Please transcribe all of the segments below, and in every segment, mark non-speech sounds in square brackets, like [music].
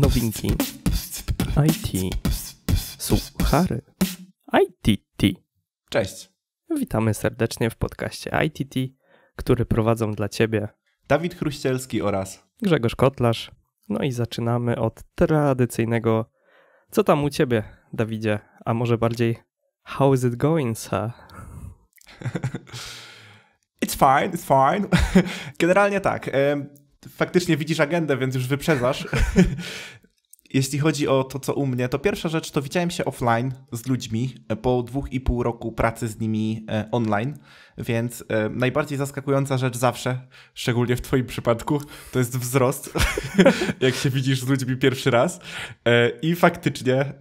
nowinki IT. Suchary. ITT. Cześć. Witamy serdecznie w podcaście ITT, który prowadzą dla Ciebie Dawid Chruścielski oraz Grzegorz Kotlarz. No i zaczynamy od tradycyjnego co tam u Ciebie, Dawidzie? A może bardziej How's it going, sir? [laughs] It's fine, it's fine. [laughs] Generalnie tak. Faktycznie widzisz agendę, więc już wyprzedzasz. [laughs] jeśli chodzi o to, co u mnie, to pierwsza rzecz to widziałem się offline z ludźmi e, po dwóch i pół roku pracy z nimi e, online, więc e, najbardziej zaskakująca rzecz zawsze, szczególnie w Twoim przypadku, to jest wzrost, [laughs] jak się widzisz z ludźmi pierwszy raz. I faktycznie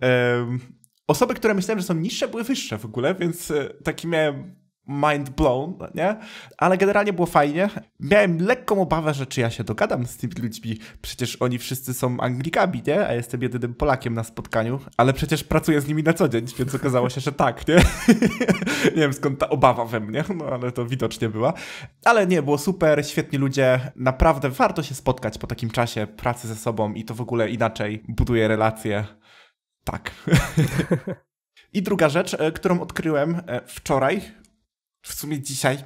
osoby, które myślałem, że są niższe, były wyższe w ogóle, więc taki miałem mind blown, nie? Ale generalnie było fajnie. Miałem lekką obawę, że czy ja się dogadam z tymi ludźmi. Przecież oni wszyscy są Anglikami, nie? A jestem jedynym Polakiem na spotkaniu. Ale przecież pracuję z nimi na co dzień, więc okazało się, że tak, nie? [laughs] nie wiem skąd ta obawa we mnie, no ale to widocznie była. Ale nie, było super, świetni ludzie. Naprawdę warto się spotkać po takim czasie pracy ze sobą i to w ogóle inaczej buduje relacje. Tak. [laughs] I druga rzecz, e, którą odkryłem e, wczoraj, w sumie dzisiaj,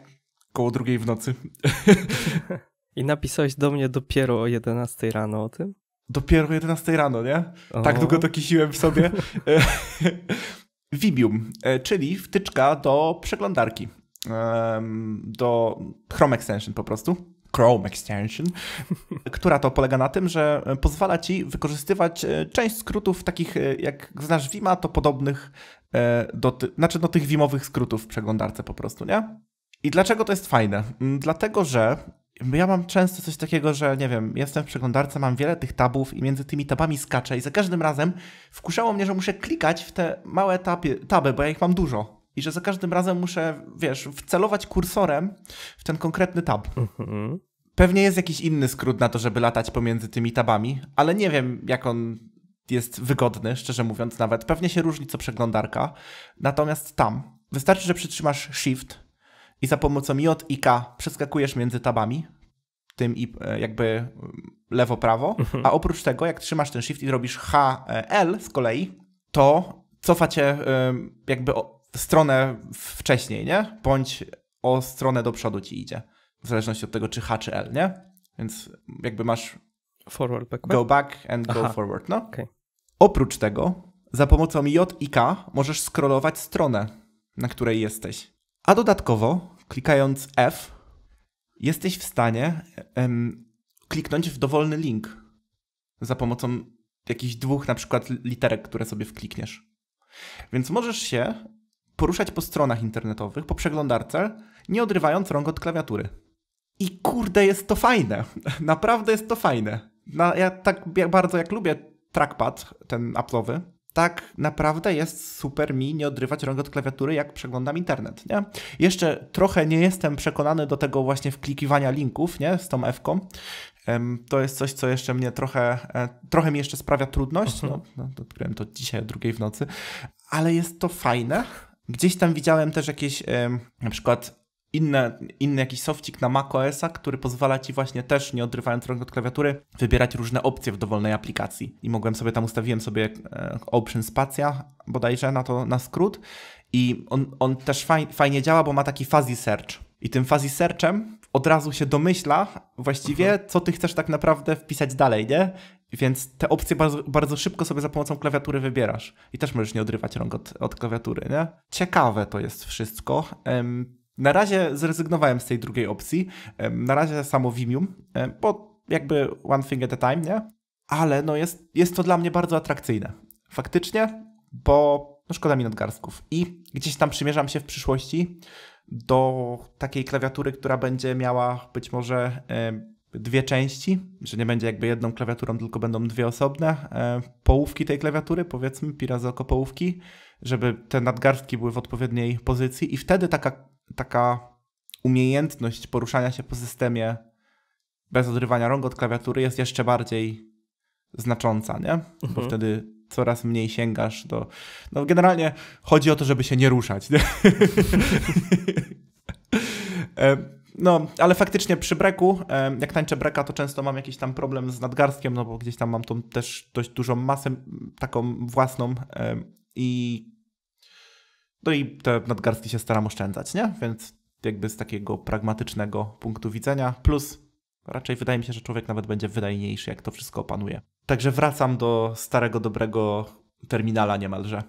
koło drugiej w nocy. [laughs] I napisałeś do mnie dopiero o 11 rano o tym? Dopiero o 11 rano, nie? Tak o. Tak długo to kisiłem w sobie. [laughs] Vibium, e, czyli wtyczka do przeglądarki, do Chrome Extension po prostu. Chrome Extension, [laughs] która to polega na tym, że pozwala ci wykorzystywać e, część skrótów takich, e, jak znasz Vima, to podobnych e, do, ty, znaczy do tych Vimowych skrótów w przeglądarce po prostu, nie? I dlaczego to jest fajne? Mm, dlatego, że ja mam często coś takiego, że nie wiem, jestem w przeglądarce, mam wiele tych tabów i między tymi tabami skaczę i za każdym razem wkurzało mnie, że muszę klikać w te małe tabie, taby, bo ja ich mam dużo i że za każdym razem muszę, wiesz, wcelować kursorem w ten konkretny tab. Mhm. Pewnie jest jakiś inny skrót na to, żeby latać pomiędzy tymi tabami, ale nie wiem, jak on jest wygodny, szczerze mówiąc nawet. Pewnie się różni co przeglądarka. Natomiast tam wystarczy, że przytrzymasz Shift i za pomocą J i K przeskakujesz między tabami, tym i e, jakby mm, lewo-prawo, mhm. a oprócz tego, jak trzymasz ten Shift i robisz H e, L z kolei, to cofa cię e, jakby stronę wcześniej, nie? Bądź o stronę do przodu ci idzie. W zależności od tego, czy H czy L, nie? Więc jakby masz forward, backward? go back and Aha. go forward, no. Okay. Oprócz tego, za pomocą J i K możesz scrollować stronę, na której jesteś. A dodatkowo, klikając F, jesteś w stanie em, kliknąć w dowolny link za pomocą jakichś dwóch na przykład literek, które sobie wklikniesz. Więc możesz się poruszać po stronach internetowych, po przeglądarce, nie odrywając rąk od klawiatury. I kurde, jest to fajne. [laughs] Naprawdę jest to fajne. No, ja tak bardzo jak lubię trackpad, ten Apple'owy, tak naprawdę jest super mi nie odrywać rąk od klawiatury, jak przeglądam internet, nie? Jeszcze trochę nie jestem przekonany do tego właśnie wklikiwania linków, nie? Z tą F-ką. To jest coś, co jeszcze mnie trochę, e, trochę mi jeszcze sprawia trudność. Mhm. No, no, odkryłem to dzisiaj o drugiej w nocy, ale jest to fajne. Gdzieś tam widziałem też jakieś na przykład inne, inny jakiś softik na macOSa, który pozwala ci właśnie też, nie odrywając rąk od klawiatury, wybierać różne opcje w dowolnej aplikacji. I mogłem sobie tam, ustawiłem sobie e, option spacja bodajże na to, na skrót i on, on też fajnie działa, bo ma taki fuzzy search. I tym fuzzy searchem od razu się domyśla właściwie, mhm. co ty chcesz tak naprawdę wpisać dalej, nie? Więc te opcje bardzo, bardzo, szybko sobie za pomocą klawiatury wybierasz. I też możesz nie odrywać rąk od, od klawiatury, nie? Ciekawe to jest wszystko. Na razie zrezygnowałem z tej drugiej opcji. Na razie samo Vimium, bo jakby one thing at a time, nie? Ale no jest, jest to dla mnie bardzo atrakcyjne. Faktycznie, bo no szkoda mi nadgarstków. I gdzieś tam przymierzam się w przyszłości do takiej klawiatury, która będzie miała być może dwie części, że nie będzie jakby jedną klawiaturą, tylko będą dwie osobne e, połówki tej klawiatury, powiedzmy, pi razy oko połówki, żeby te nadgarstki były w odpowiedniej pozycji i wtedy taka, taka umiejętność poruszania się po systemie bez odrywania rąk od klawiatury jest jeszcze bardziej znacząca, nie? Bo mhm. wtedy coraz mniej sięgasz do... No generalnie chodzi o to, żeby się nie ruszać, nie? [laughs] E, no, ale faktycznie przy breku, jak tańczę breka, to często mam jakiś tam problem z nadgarstkiem, no bo gdzieś tam mam tą też dość dużą masę taką własną i no i te nadgarstki się staram oszczędzać, nie? Więc jakby z takiego pragmatycznego punktu widzenia, plus raczej wydaje mi się, że człowiek nawet będzie wydajniejszy, jak to wszystko opanuje. Także wracam do starego, dobrego terminala niemalże.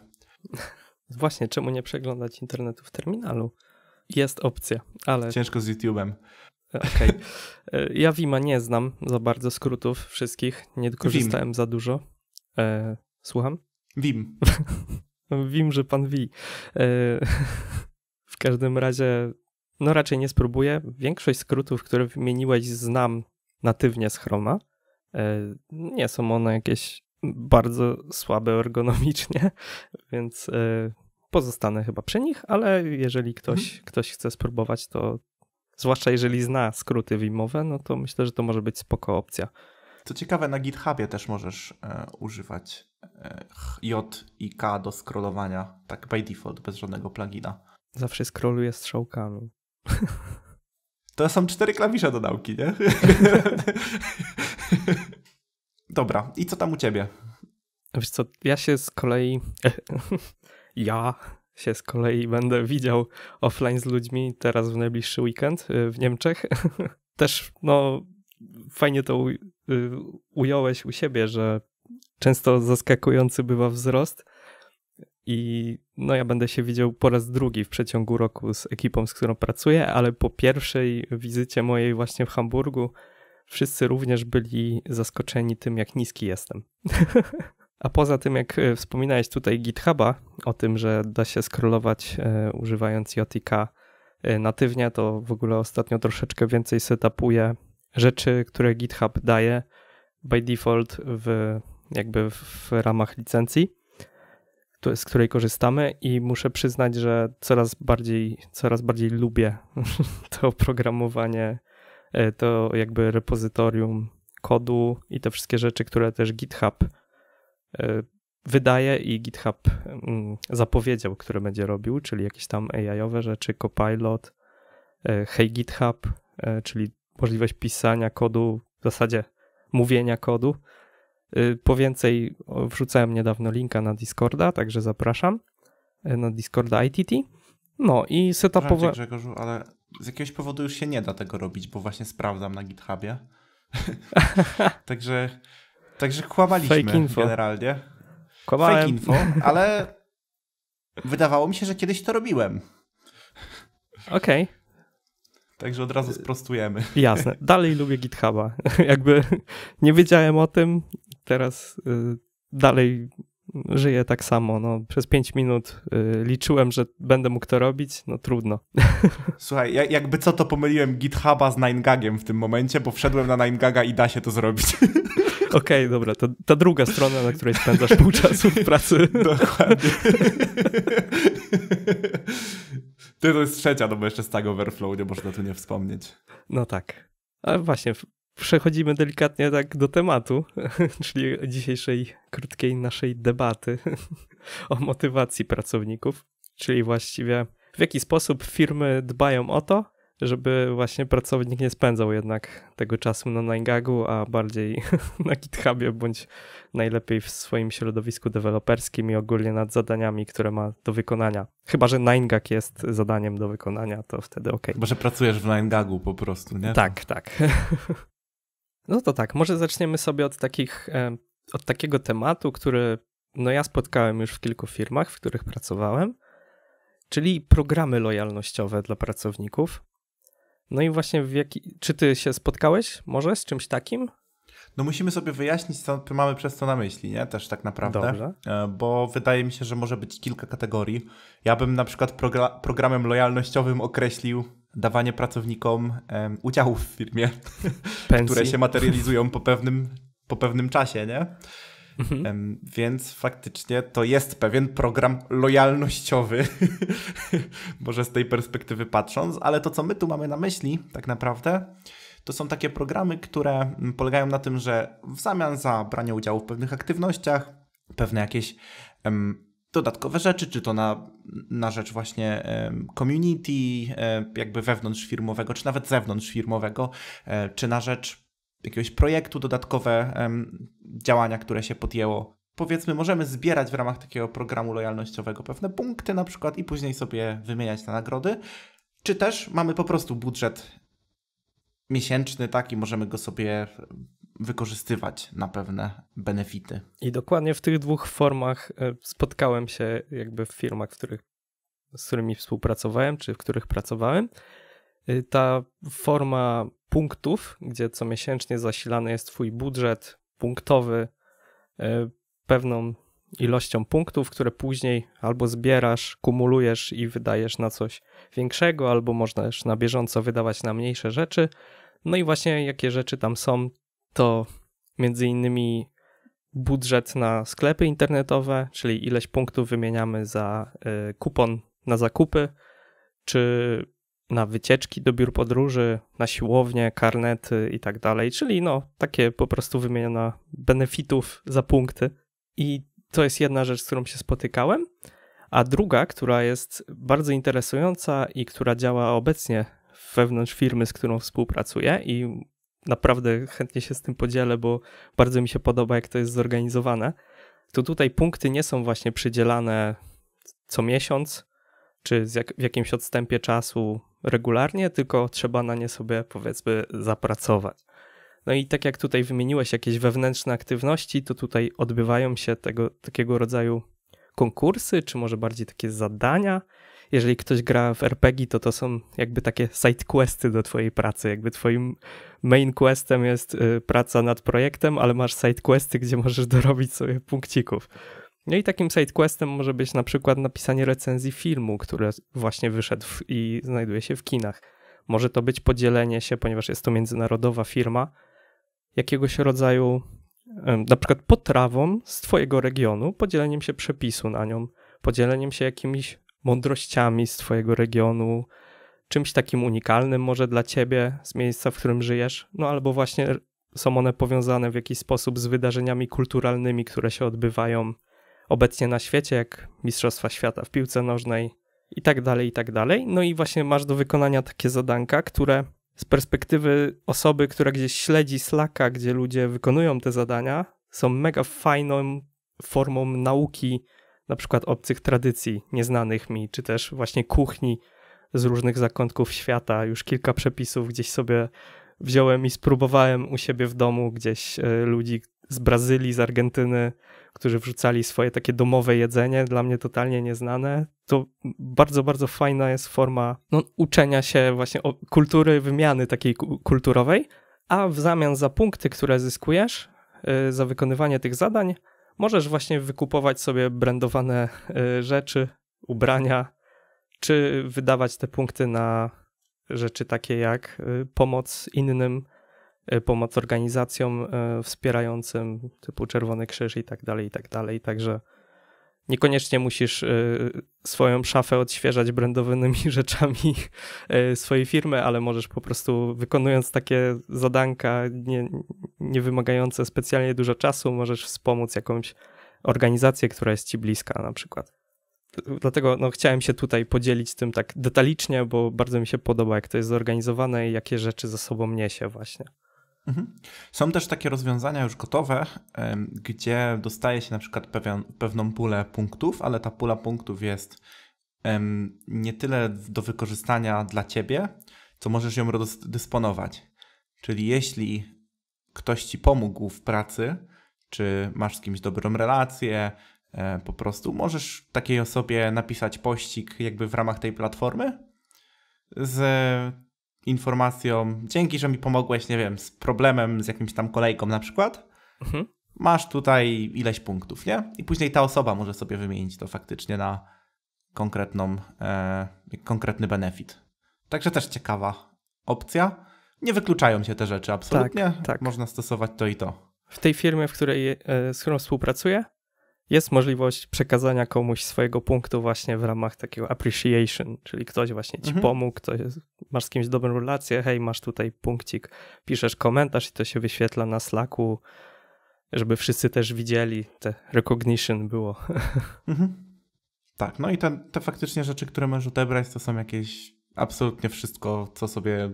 [laughs] Właśnie, czemu nie przeglądać internetu w terminalu? Jest opcja, ale... Ciężko z YouTube'em. E, okej. Okay. E, ja Wima nie znam za bardzo skrótów wszystkich, nie korzystałem Vim. za dużo. E, słucham? Wim. Wim, [laughs] że pan wi. E, [laughs] w każdym razie, no raczej nie spróbuję. Większość skrótów, które wymieniłeś, znam natywnie z Chroma. E, nie są one jakieś bardzo słabe ergonomicznie, [laughs] więc e, pozostanę chyba przy nich, ale jeżeli mhm. ktoś, mhm. ktoś chce spróbować, to zwłaszcza jeżeli zna skróty wimowe, no to myślę, że to może być spoko opcja. Co ciekawe, na GitHubie też możesz e, używać e, J i K do scrollowania, tak by default, bez żadnego plugina. Zawsze scrolluję strzałkami. [laughs] To są cztery klawisze do nauki, nie? [laughs] Dobra, i co tam u ciebie? Wiesz co, ja się z kolei [laughs] ja się z kolei będę widział offline z ludźmi teraz w najbliższy weekend y, w Niemczech. [laughs] Też no fajnie to y, ująłeś u siebie, że często zaskakujący bywa wzrost. I no ja będę się widział po raz drugi w przeciągu roku z ekipą, z którą pracuję, ale po pierwszej wizycie mojej właśnie w Hamburgu wszyscy również byli zaskoczeni tym, jak niski jestem. [laughs] A poza tym, jak e, wspominałeś tutaj GitHuba, o tym, że da się scrollować e, używając JTK e, natywnie, to w ogóle ostatnio troszeczkę więcej setupuję rzeczy, które GitHub daje by default w, jakby w ramach licencji, z której korzystamy i muszę przyznać, że coraz bardziej, coraz bardziej lubię [laughs] to oprogramowanie, to jakby repozytorium kodu i te wszystkie rzeczy, które też GitHub E, wydaje i GitHub mm, zapowiedział, które będzie robił, czyli jakieś tam AI-owe rzeczy, Copilot, e, Hey GitHub, e, czyli możliwość pisania kodu, w zasadzie mówienia kodu. Po więcej wrzucałem niedawno linka na Discorda, także zapraszam na Discorda ITT. No i setupowe... Grzegorzu, ale z jakiegoś powodu już się nie da tego robić, bo właśnie sprawdzam na GitHubie. [laughs] Także Także kłamaliśmy Fake info. generalnie. Kłamałem. Fake info, ale wydawało mi się, że kiedyś to robiłem. Okej. Okay. Także od razu sprostujemy. Jasne. Dalej lubię GitHuba. [laughs] Jakby nie wiedziałem o tym, teraz y, dalej żyję tak samo. No, przez 5 minut y, liczyłem, że będę mógł to robić, no trudno. [laughs] Słuchaj, jakby co to pomyliłem GitHuba z 9 w tym momencie, bo wszedłem na 9 i da się to zrobić. [laughs] Okej, okay, dobra, to ta druga strona, na której spędzasz pół czasu w pracy. [laughs] Dokładnie. Ty to jest trzecia, no bo jeszcze Stack Overflow nie można tu nie wspomnieć. No tak. A właśnie, przechodzimy delikatnie tak do tematu, [laughs] czyli dzisiejszej krótkiej naszej debaty [laughs] o motywacji pracowników, czyli właściwie w jaki sposób firmy dbają o to, żeby właśnie pracownik nie spędzał jednak tego czasu na Ningagu, a bardziej [laughs] na GitHubie, bądź najlepiej w swoim środowisku deweloperskim i ogólnie nad zadaniami, które ma do wykonania. Chyba, że Ningag jest zadaniem do wykonania, to wtedy ok. Chyba, że pracujesz w Ningagu po prostu, nie? Tak, tak. [laughs] no to tak, może zaczniemy sobie od takich, e, od takiego tematu, który no ja spotkałem już w kilku firmach, w których pracowałem, czyli programy lojalnościowe dla pracowników. No i właśnie w jaki, czy ty się spotkałeś może z czymś takim? No musimy sobie wyjaśnić, co mamy przez to na myśli, nie? Też tak naprawdę. Dobrze. E, bo wydaje mi się, że może być kilka kategorii. Ja bym na przykład programem lojalnościowym określił dawanie pracownikom um, w firmie, [laughs] które się materializują po pewnym, po pewnym czasie, nie? Mhm. Więc faktycznie to jest pewien program lojalnościowy, [laughs] może z tej perspektywy patrząc, ale to, co my tu mamy na myśli, tak naprawdę, to są takie programy, które mm, polegają na tym, że w zamian za branie udziału w pewnych aktywnościach, pewne jakieś dodatkowe rzeczy, czy to na, na rzecz właśnie community, e, jakby wewnątrz firmowego, czy nawet zewnątrz firmowego, e, czy na rzecz jakiegoś projektu, dodatkowe działania, które się podjęło. Powiedzmy, możemy zbierać w ramach takiego programu lojalnościowego pewne punkty na przykład i później sobie wymieniać te nagrody. Czy też mamy po prostu budżet miesięczny, tak, i możemy go sobie wykorzystywać na pewne benefity. I dokładnie w tych dwóch formach e, spotkałem się jakby w firmach, w których, z którymi współpracowałem, czy w których pracowałem. Y, ta forma punktów, gdzie co miesięcznie zasilany jest Twój budżet punktowy y, pewną ilością punktów, które później albo zbierasz, kumulujesz i wydajesz na coś większego, albo można też na bieżąco wydawać na mniejsze rzeczy. No i właśnie jakie rzeczy tam są, to między innymi budżet na sklepy internetowe, czyli ileś punktów wymieniamy za y, kupon na zakupy, czy na wycieczki do biur podróży, na siłownię, karnety i tak dalej, czyli no takie po prostu wymieniona benefitów za punkty. I to jest jedna rzecz, z którą się spotykałem. A druga, która jest bardzo interesująca i która działa obecnie wewnątrz firmy, z którą współpracuję i naprawdę chętnie się z tym podzielę, bo bardzo mi się podoba, jak to jest zorganizowane. To tutaj punkty nie są właśnie przydzielane co miesiąc, czy jak, w jakimś odstępie czasu regularnie, tylko trzeba na nie sobie powiedzmy zapracować. No i tak jak tutaj wymieniłeś jakieś wewnętrzne aktywności, to tutaj odbywają się tego, takiego rodzaju konkursy, czy może bardziej takie zadania. Jeżeli ktoś gra w RPG, to to są jakby takie side questy do twojej pracy. Jakby twoim main questem jest y, praca nad projektem, ale masz side questy, gdzie możesz dorobić sobie punkcików. No i takim sidequestem może być na przykład napisanie recenzji filmu, który właśnie wyszedł i znajduje się w kinach. Może to być podzielenie się, ponieważ jest to międzynarodowa firma, jakiegoś rodzaju na przykład potrawą z twojego regionu, podzieleniem się przepisu na nią, podzieleniem się jakimiś mądrościami z twojego regionu, czymś takim unikalnym może dla ciebie z miejsca, w którym żyjesz, no albo właśnie są one powiązane w jakiś sposób z wydarzeniami kulturalnymi, które się odbywają obecnie na świecie, jak Mistrzostwa Świata w piłce nożnej i tak dalej, i tak dalej. No i właśnie masz do wykonania takie zadanka, które z perspektywy osoby, która gdzieś śledzi Slacka, gdzie ludzie wykonują te zadania, są mega fajną formą nauki na przykład obcych tradycji nieznanych mi, czy też właśnie kuchni z różnych zakątków świata. Już kilka przepisów gdzieś sobie wziąłem i spróbowałem u siebie w domu gdzieś y, ludzi z Brazylii, z Argentyny, którzy wrzucali swoje takie domowe jedzenie, dla mnie totalnie nieznane. To bardzo, bardzo fajna jest forma no, uczenia się właśnie kultury, wymiany takiej kulturowej, a w zamian za punkty, które zyskujesz y, za wykonywanie tych zadań, możesz właśnie wykupować sobie brandowane y, rzeczy, ubrania, czy wydawać te punkty na rzeczy takie jak y, pomoc innym, E, pomoc organizacjom e, wspierającym typu Czerwony Krzyż i tak dalej, i tak dalej. Także niekoniecznie musisz e, swoją szafę odświeżać brandowymi [laughs] rzeczami swojej firmy, ale możesz po prostu wykonując takie zadanka nie, nie wymagające specjalnie dużo czasu, możesz wspomóc jakąś organizację, która jest ci bliska na przykład. Dlatego no, chciałem się tutaj podzielić tym tak detalicznie, bo bardzo mi się podoba, jak to jest zorganizowane i jakie rzeczy za sobą niesie właśnie. Mhm. Są też takie rozwiązania już gotowe, gdzie dostaje się na przykład pewien, pewną pulę punktów, ale ta pula punktów jest nie tyle do wykorzystania dla ciebie, co możesz ją rozdysponować. Czyli jeśli ktoś ci pomógł w pracy, czy masz z kimś dobrą relację, e, po prostu możesz takiej osobie napisać pościg jakby w ramach tej platformy z informacją, dzięki, że mi pomogłeś, nie wiem, z problemem, z jakimś tam kolejką na przykład, mhm. masz tutaj ileś punktów, nie? I później ta osoba może sobie wymienić to faktycznie na konkretną, e, konkretny benefit. Także też ciekawa opcja. Nie wykluczają się te rzeczy absolutnie. Tak, tak. Można stosować to i to. W tej firmie, w której, e, z którą współpracuję, jest możliwość przekazania komuś swojego punktu właśnie w ramach takiego appreciation, czyli ktoś właśnie ci mhm. pomógł, ktoś, masz z kimś dobrą relację, hej, masz tutaj punkcik, piszesz komentarz i to się wyświetla na Slacku, żeby wszyscy też widzieli, te recognition było. [laughs] Mhm. Tak, no i te, te faktycznie rzeczy, które możesz odebrać, to są jakieś absolutnie wszystko, co sobie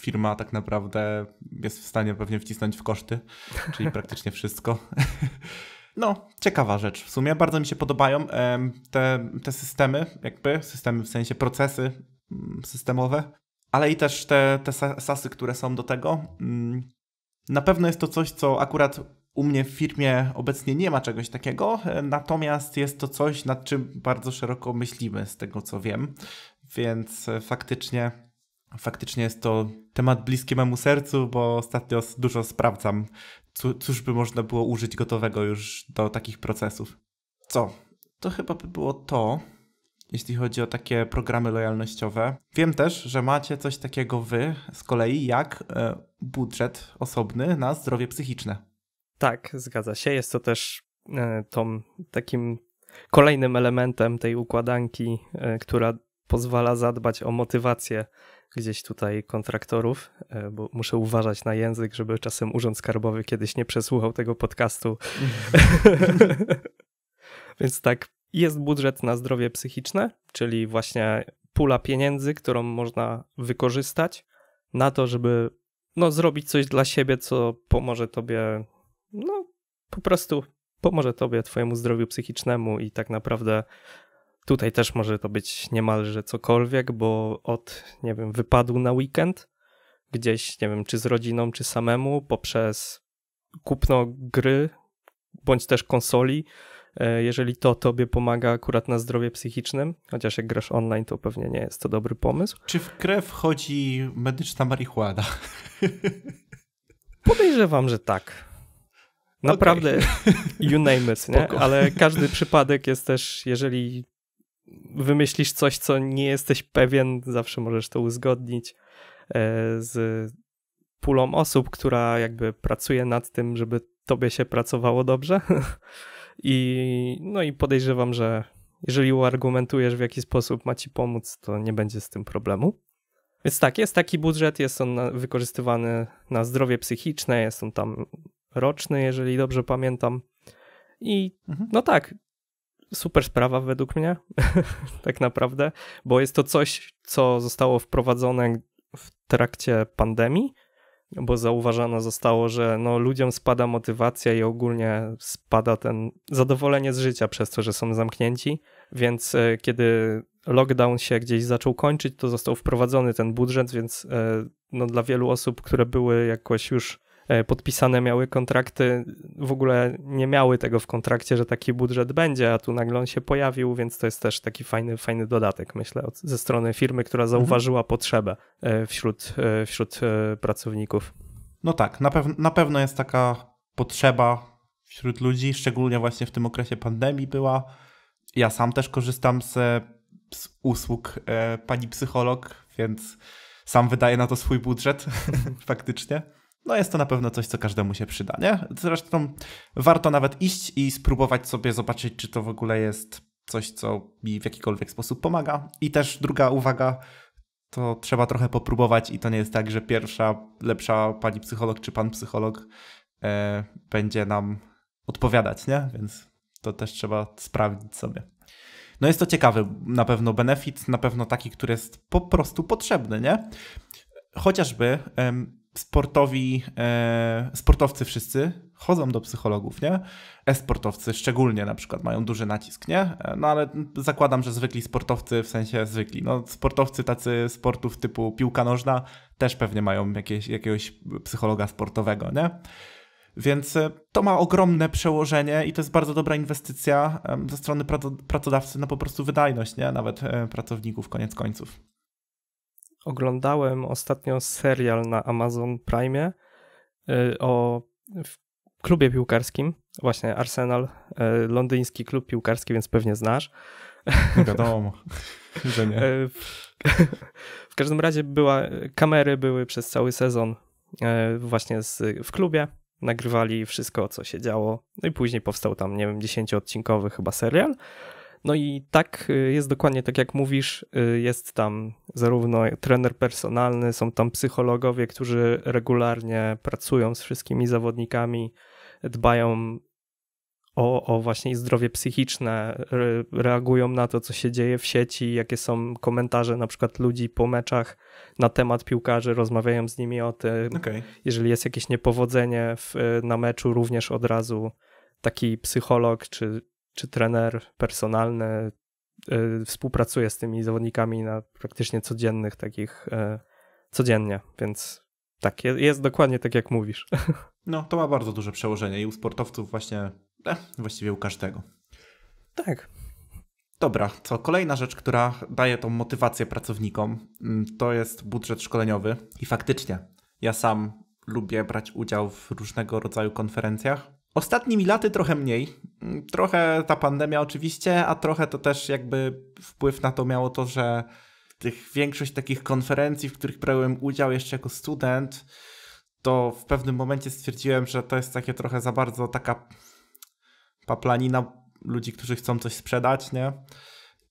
firma tak naprawdę jest w stanie pewnie wcisnąć w koszty, czyli [laughs] praktycznie wszystko. [laughs] No, ciekawa rzecz w sumie. Bardzo mi się podobają te, te systemy, jakby, systemy w sensie procesy mm, systemowe, ale i też te, te sasy, które są do tego. Mm, na pewno jest to coś, co akurat u mnie w firmie obecnie nie ma czegoś takiego, e, natomiast jest to coś, nad czym bardzo szeroko myślimy, z tego co wiem, więc e, faktycznie faktycznie jest to temat bliski memu sercu, bo ostatnio dużo sprawdzam cóż by można było użyć gotowego już do takich procesów. Co? To chyba by było to, jeśli chodzi o takie programy lojalnościowe. Wiem też, że macie coś takiego wy z kolei jak e, budżet osobny na zdrowie psychiczne. Tak, zgadza się. Jest to też e, tą takim kolejnym elementem tej układanki, e, która pozwala zadbać o motywację gdzieś tutaj kontraktorów, e, bo muszę uważać na język, żeby czasem Urząd Skarbowy kiedyś nie przesłuchał tego podcastu. [laughs] Więc tak, jest budżet na zdrowie psychiczne, czyli właśnie pula pieniędzy, którą można wykorzystać na to, żeby no, zrobić coś dla siebie, co pomoże tobie, no po prostu pomoże tobie, twojemu zdrowiu psychicznemu i tak naprawdę Tutaj też może to być niemalże cokolwiek, bo od, nie wiem, wypadł na weekend gdzieś, nie wiem, czy z rodziną, czy samemu, poprzez kupno gry bądź też konsoli, e, jeżeli to tobie pomaga akurat na zdrowie psychicznym, chociaż jak grasz online, to pewnie nie jest to dobry pomysł. Czy w krew wchodzi medyczna marihuana? [laughs] Podejrzewam, że tak. Naprawdę, okay. you name it, nie? [laughs] ale każdy przypadek jest też, jeżeli wymyślisz coś, co nie jesteś pewien, zawsze możesz to uzgodnić e, z pulą osób, która jakby pracuje nad tym, żeby tobie się pracowało dobrze. [laughs] I, no i podejrzewam, że jeżeli uargumentujesz, w jaki sposób ma ci pomóc, to nie będzie z tym problemu. Więc tak, jest taki budżet, jest on na, wykorzystywany na zdrowie psychiczne, jest on tam roczny, jeżeli dobrze pamiętam. I mhm. no tak, super sprawa według mnie, [laughs] tak naprawdę, bo jest to coś, co zostało wprowadzone w trakcie pandemii, bo zauważano zostało, że no, ludziom spada motywacja i ogólnie spada ten zadowolenie z życia przez to, że są zamknięci, więc e, kiedy lockdown się gdzieś zaczął kończyć, to został wprowadzony ten budżet, więc e, no, dla wielu osób, które były jakoś już E, podpisane miały kontrakty, w ogóle nie miały tego w kontrakcie, że taki budżet będzie, a tu nagle on się pojawił, więc to jest też taki fajny, fajny dodatek, myślę, od, ze strony firmy, która mhm. zauważyła mhm. potrzebę e, wśród, e, wśród pracowników. No tak, na, pew na pewno jest taka potrzeba wśród ludzi, szczególnie właśnie w tym okresie pandemii była. Ja sam też korzystam z, z usług e, pani psycholog, więc sam wydaję na to swój budżet [laughs] faktycznie no jest to na pewno coś, co każdemu się przyda, nie? Zresztą warto nawet iść i spróbować sobie zobaczyć, czy to w ogóle jest coś, co mi w jakikolwiek sposób pomaga. I też druga uwaga, to trzeba trochę popróbować i to nie jest tak, że pierwsza, lepsza pani psycholog czy pan psycholog e, będzie nam odpowiadać, nie? Więc to też trzeba sprawdzić sobie. No jest to ciekawy na pewno benefit, na pewno taki, który jest po prostu potrzebny, nie? Chociażby sportowi, e, sportowcy wszyscy chodzą do psychologów, nie? E-sportowcy szczególnie na przykład mają duży nacisk, nie? E, no ale zakładam, że zwykli sportowcy, w sensie zwykli, no sportowcy tacy sportów typu piłka nożna też pewnie mają jakieś, jakiegoś psychologa sportowego, nie? Więc e, to ma ogromne przełożenie i to jest bardzo dobra inwestycja ze strony pracodawcy na po prostu wydajność, nie? Nawet e, pracowników koniec końców oglądałem ostatnio serial na Amazon Prime y, o klubie piłkarskim, właśnie Arsenal, y, londyński klub piłkarski, więc pewnie znasz. No wiadomo, [laughs] że nie. Y, w każdym razie była, kamery były przez cały sezon właśnie z, w klubie, nagrywali wszystko, co się działo, no i później powstał tam, nie wiem, dziesięcioodcinkowy chyba serial, no i tak y, jest dokładnie tak, jak mówisz. Y, jest tam zarówno trener personalny, są tam psychologowie, którzy regularnie pracują z wszystkimi zawodnikami, dbają o, o właśnie zdrowie psychiczne, reagują na to, co się dzieje w sieci, jakie są komentarze na przykład ludzi po meczach na temat piłkarzy, rozmawiają z nimi o tym. Okay. Jeżeli jest jakieś niepowodzenie w, y, na meczu, również od razu taki psycholog czy czy trener personalny y, współpracuje z tymi zawodnikami na praktycznie codziennych takich, y, codziennie, więc tak, jest dokładnie tak jak mówisz. [laughs] No, to ma bardzo duże przełożenie i u sportowców właśnie, e, właściwie u każdego. Tak. Dobra, co kolejna rzecz, która daje tą motywację pracownikom, mm, to jest budżet szkoleniowy. I faktycznie, ja sam lubię brać udział w różnego rodzaju konferencjach, Ostatnimi laty trochę mniej. Mm, trochę ta pandemia oczywiście, a trochę to też jakby wpływ na to miało to, że tych większość takich konferencji, w których brałem udział jeszcze jako student, to w pewnym momencie stwierdziłem, że to jest takie trochę za bardzo taka paplanina ludzi, którzy chcą coś sprzedać, nie?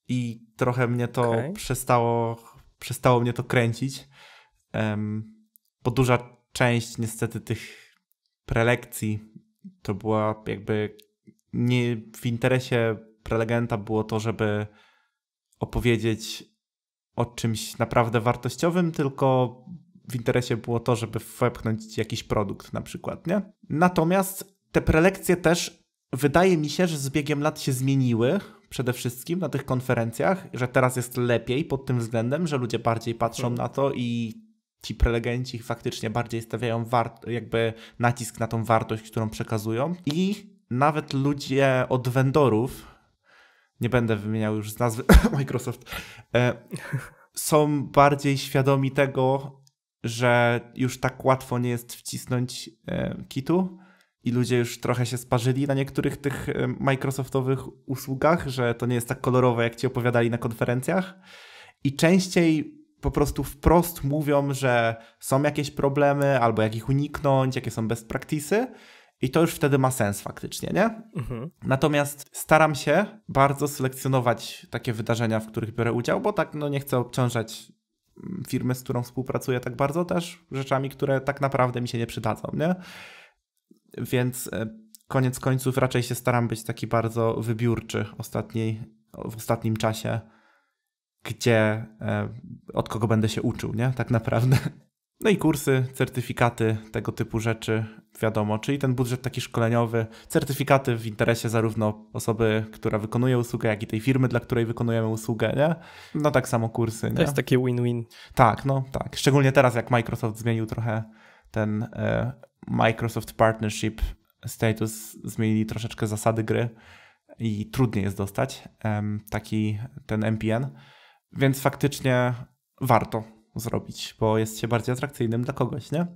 I trochę mnie to okay. przestało, przestało mnie to kręcić. Um, bo duża część niestety tych prelekcji to była jakby nie w interesie prelegenta było to, żeby opowiedzieć o czymś naprawdę wartościowym, tylko w interesie było to, żeby wepchnąć jakiś produkt na przykład, nie? Natomiast te prelekcje też wydaje mi się, że z biegiem lat się zmieniły przede wszystkim na tych konferencjach, że teraz jest lepiej pod tym względem, że ludzie bardziej patrzą hmm. na to i ci prelegenci faktycznie bardziej stawiają jakby nacisk na tą wartość, którą przekazują. I nawet ludzie od vendorów, nie będę wymieniał już z nazwy [laughs] Microsoft, e, są bardziej świadomi tego, że już tak łatwo nie jest wcisnąć e, kitu i ludzie już trochę się sparzyli na niektórych tych e, Microsoftowych usługach, że to nie jest tak kolorowe, jak ci opowiadali na konferencjach. I częściej po prostu wprost mówią, że są jakieś problemy, albo jak ich uniknąć, jakie są best practices. I to już wtedy ma sens faktycznie, nie? Mhm. Natomiast staram się bardzo selekcjonować takie wydarzenia, w których biorę udział, bo tak no, nie chcę obciążać mm, firmy, z którą współpracuję tak bardzo też rzeczami, które tak naprawdę mi się nie przydadzą, nie? Więc e, koniec końców raczej się staram być taki bardzo wybiórczy ostatniej, w ostatnim czasie gdzie, e, od kogo będę się uczył, nie? Tak naprawdę. No i kursy, certyfikaty, tego typu rzeczy, wiadomo, czyli ten budżet taki szkoleniowy, certyfikaty w interesie zarówno osoby, która wykonuje usługę, jak i tej firmy, dla której wykonujemy usługę, nie? No tak samo kursy, nie? To jest takie win-win. Tak, no tak. Szczególnie teraz, jak Microsoft zmienił trochę ten e, Microsoft Partnership Status, zmienili troszeczkę zasady gry i trudniej jest dostać taki ten MPN. Więc faktycznie warto zrobić, bo jest się bardziej atrakcyjnym dla kogoś, nie?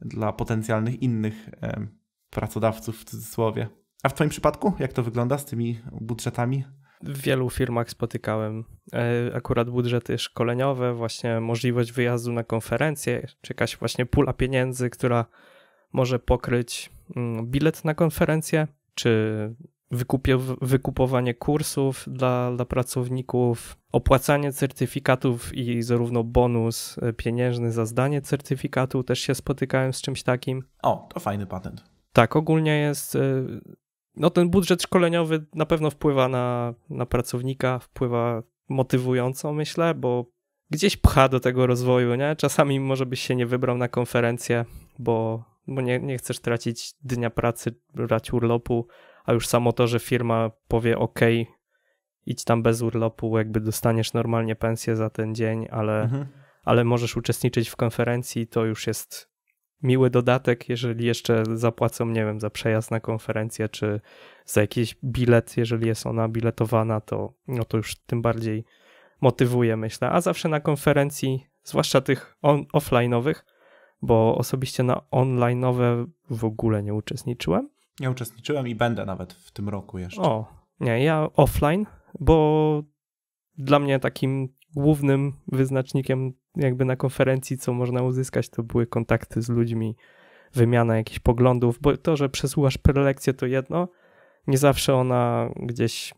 Dla potencjalnych innych e, pracodawców w cudzysłowie. A w Twoim przypadku, jak to wygląda z tymi budżetami? W wielu firmach spotykałem e, akurat budżety szkoleniowe, właśnie możliwość wyjazdu na konferencję, czy jakaś właśnie pula pieniędzy, która może pokryć mm, bilet na konferencję, czy wykupie, wykupowanie kursów dla, dla pracowników, opłacanie certyfikatów i zarówno bonus e, pieniężny za zdanie certyfikatu, też się spotykałem z czymś takim. O, to fajny patent. Tak, ogólnie jest. E, no, ten budżet szkoleniowy na pewno wpływa na, na pracownika, wpływa motywująco, myślę, bo gdzieś pcha do tego rozwoju, nie? Czasami może byś się nie wybrał na konferencję, bo bo nie, nie chcesz tracić dnia pracy, brać urlopu, a już samo to, że firma powie OK, idź tam bez urlopu, jakby dostaniesz normalnie pensję za ten dzień, ale, mhm. ale możesz uczestniczyć w konferencji, to już jest miły dodatek, jeżeli jeszcze zapłacą, nie wiem, za przejazd na konferencję, czy za jakiś bilet, jeżeli jest ona biletowana, to, no to już tym bardziej motywuje, myślę. A zawsze na konferencji, zwłaszcza tych on, offline'owych, bo osobiście na online w ogóle nie uczestniczyłem. Nie uczestniczyłem i będę nawet w tym roku jeszcze. O, nie, ja offline, bo dla mnie takim głównym wyznacznikiem jakby na konferencji, co można uzyskać, to były kontakty z ludźmi, wymiana jakichś poglądów, bo to, że przesłuchasz prelekcję to jedno, nie zawsze ona gdzieś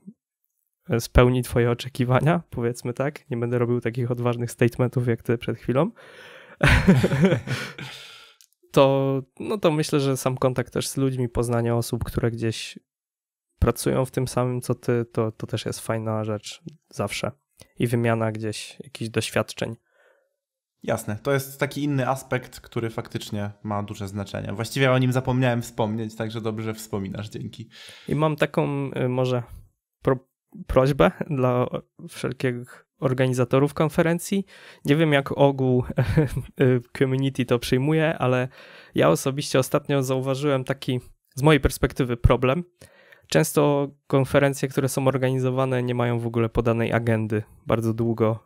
e, spełni twoje oczekiwania, powiedzmy tak, nie będę robił takich odważnych statementów jak ty przed chwilą, [laughs] to, no to myślę, że sam kontakt też z ludźmi, poznanie osób, które gdzieś pracują w tym samym co ty, to, to też jest fajna rzecz zawsze. I wymiana gdzieś jakichś doświadczeń. Jasne, to jest taki inny aspekt, który faktycznie ma duże znaczenie. Właściwie o nim zapomniałem wspomnieć, także dobrze, że wspominasz, dzięki. I mam taką y, może pro, prośbę dla wszelkich organizatorów konferencji. Nie wiem, jak ogół [laughs] y, community to przyjmuje, ale ja osobiście ostatnio zauważyłem taki, z mojej perspektywy, problem. Często konferencje, które są organizowane, nie mają w ogóle podanej agendy bardzo długo.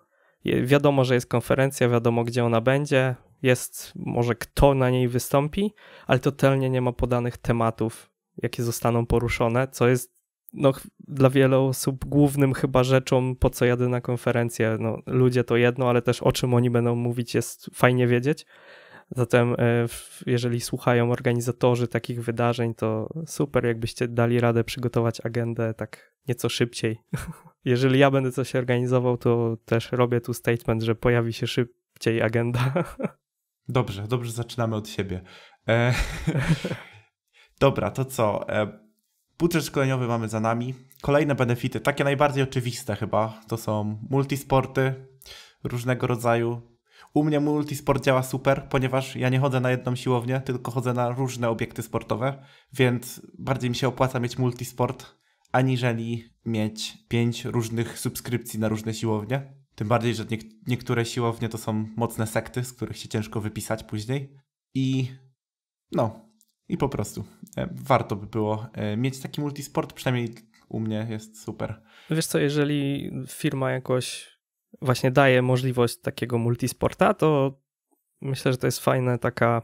Wiadomo, że jest konferencja, wiadomo, gdzie ona będzie, jest może kto na niej wystąpi, ale totalnie nie ma podanych tematów, jakie zostaną poruszone, co jest no, dla wielu osób głównym chyba rzeczą, po co jadę na konferencję. No, ludzie to jedno, ale też o czym oni będą mówić jest fajnie wiedzieć. Zatem e, jeżeli słuchają organizatorzy takich wydarzeń, to super, jakbyście dali radę przygotować agendę tak nieco szybciej. [laughs] Jeżeli ja będę coś organizował, to też robię tu statement, że pojawi się szybciej agenda. [laughs] Dobrze, dobrze, zaczynamy od siebie. E... [laughs] Dobra, to co? E Budżet szkoleniowy mamy za nami. Kolejne benefity, takie najbardziej oczywiste chyba, to są multisporty różnego rodzaju. U mnie multisport działa super, ponieważ ja nie chodzę na jedną siłownię, tylko chodzę na różne obiekty sportowe, więc bardziej mi się opłaca mieć multisport, aniżeli mieć pięć różnych subskrypcji na różne siłownie. Tym bardziej, że niektóre siłownie to są mocne sekty, z których się ciężko wypisać później. I no, i po prostu e, warto by było e, mieć taki multisport, przynajmniej u mnie jest super. Wiesz co, jeżeli firma jakoś właśnie daje możliwość takiego multisporta, to myślę, że to jest fajna taka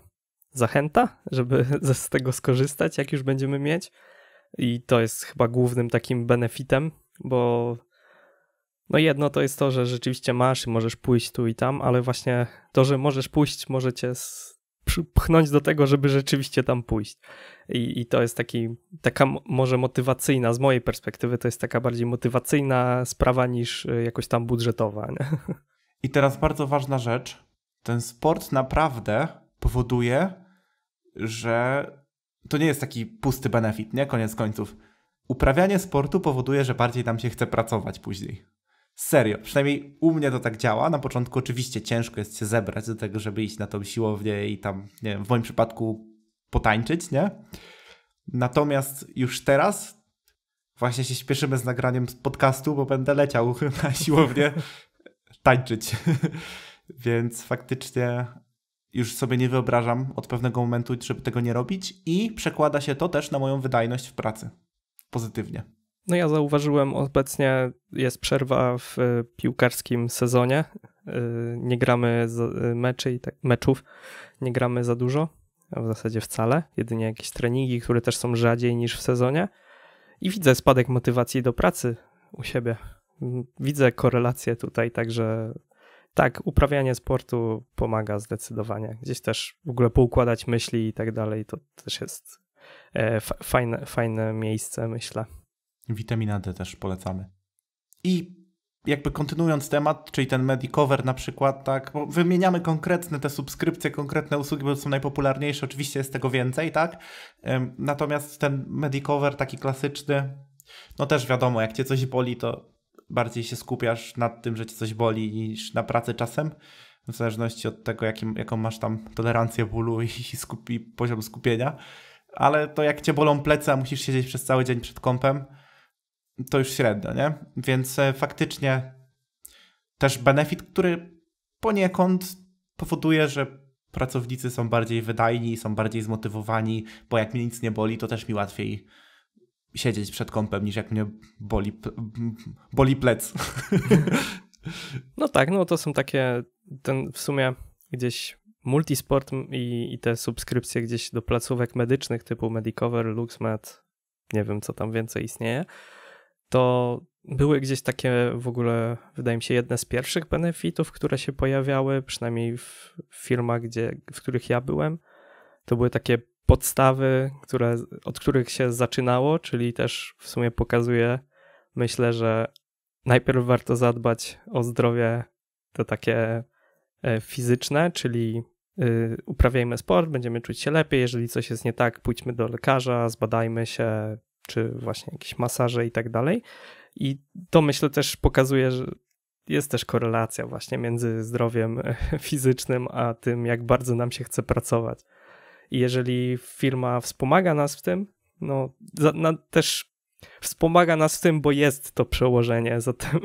zachęta, żeby [laughs] z tego skorzystać, jak już będziemy mieć. I to jest chyba głównym takim benefitem, bo no jedno to jest to, że rzeczywiście masz i możesz pójść tu i tam, ale właśnie to, że możesz pójść, możecie pchnąć do tego, żeby rzeczywiście tam pójść. I, I, to jest taki, taka może motywacyjna, z mojej perspektywy, to jest taka bardziej motywacyjna sprawa niż y, jakoś tam budżetowa. Nie? I teraz bardzo ważna rzecz. Ten sport naprawdę powoduje, że to nie jest taki pusty benefit, nie? Koniec końców. Uprawianie sportu powoduje, że bardziej nam się chce pracować później. Serio, przynajmniej u mnie to tak działa. Na początku oczywiście ciężko jest się zebrać do tego, żeby iść na tą siłownię i tam, nie wiem, w moim przypadku potańczyć, nie? Natomiast już teraz właśnie się śpieszymy z nagraniem podcastu, bo będę leciał [laughs] na siłownię tańczyć. [laughs] Więc faktycznie już sobie nie wyobrażam od pewnego momentu, żeby tego nie robić i przekłada się to też na moją wydajność w pracy pozytywnie. No ja zauważyłem, obecnie jest przerwa w y, piłkarskim sezonie. Y, nie gramy y, meczy i tak, meczów, nie gramy za dużo, w zasadzie wcale. Jedynie jakieś treningi, które też są rzadziej niż w sezonie. I widzę spadek motywacji do pracy u siebie. Mm, widzę korelację tutaj, także tak, uprawianie sportu pomaga zdecydowanie. Gdzieś też w ogóle poukładać myśli i tak dalej, to też jest e, fajne, fajne miejsce, myślę. Witamina D też polecamy. I jakby kontynuując temat, czyli ten Medicover na przykład, tak, wymieniamy konkretne te subskrypcje, konkretne usługi, bo są najpopularniejsze, oczywiście jest tego więcej, tak? Natomiast ten Medicover taki klasyczny, no też wiadomo, jak cię coś boli, to bardziej się skupiasz nad tym, że cię coś boli niż na pracy czasem, w zależności od tego, jakim, jaką masz tam tolerancję bólu i, [laughs] i, poziom skupienia. Ale to jak cię bolą plecy, a musisz siedzieć przez cały dzień przed kąpem, to już średnio, nie? Więc e, faktycznie też benefit, który poniekąd powoduje, że pracownicy są bardziej wydajni, są bardziej zmotywowani, bo jak mnie nic nie boli, to też mi łatwiej siedzieć przed kompem, niż jak mnie boli, boli plec. [laughs] No tak, no to są takie, ten w sumie gdzieś multisport i, i te subskrypcje gdzieś do placówek medycznych typu Medicover, LuxMed, nie wiem co tam więcej istnieje, to były gdzieś takie w ogóle, wydaje mi się, jedne z pierwszych benefitów, które się pojawiały, przynajmniej w firmach, gdzie, w których ja byłem. To były takie podstawy, które, od których się zaczynało, czyli też w sumie pokazuje, myślę, że najpierw warto zadbać o zdrowie to takie e, fizyczne, czyli y, uprawiajmy sport, będziemy czuć się lepiej, jeżeli coś jest nie tak, pójdźmy do lekarza, zbadajmy się, czy właśnie jakieś masaże i tak dalej. I to myślę też pokazuje, że jest też korelacja właśnie między zdrowiem [laughs] fizycznym a tym, jak bardzo nam się chce pracować. I jeżeli firma wspomaga nas w tym, no, za, na, też wspomaga nas w tym, bo jest to przełożenie, [laughs] zatem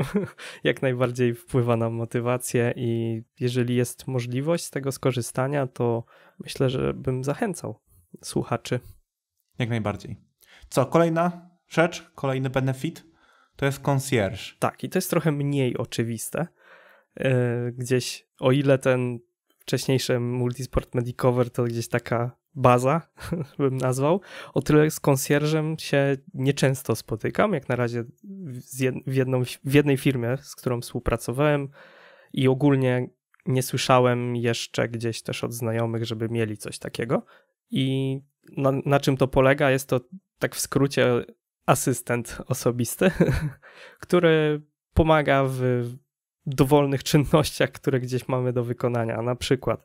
jak najbardziej wpływa na motywację i jeżeli jest możliwość z tego skorzystania, to myślę, że bym zachęcał słuchaczy. Jak najbardziej. Co, kolejna rzecz, kolejny benefit to jest concierge. Tak, i to jest trochę mniej oczywiste. E, gdzieś, o ile ten wcześniejszy multisport medicover to gdzieś taka baza, [laughs] bym nazwał, o tyle z konsjerżem się nieczęsto spotykam. Jak na razie w, jedną, w jednej firmie, z którą współpracowałem i ogólnie nie słyszałem jeszcze gdzieś też od znajomych, żeby mieli coś takiego. I na, na czym to polega? Jest to tak w skrócie asystent osobisty, [laughs] który pomaga w dowolnych czynnościach, które gdzieś mamy do wykonania. Na przykład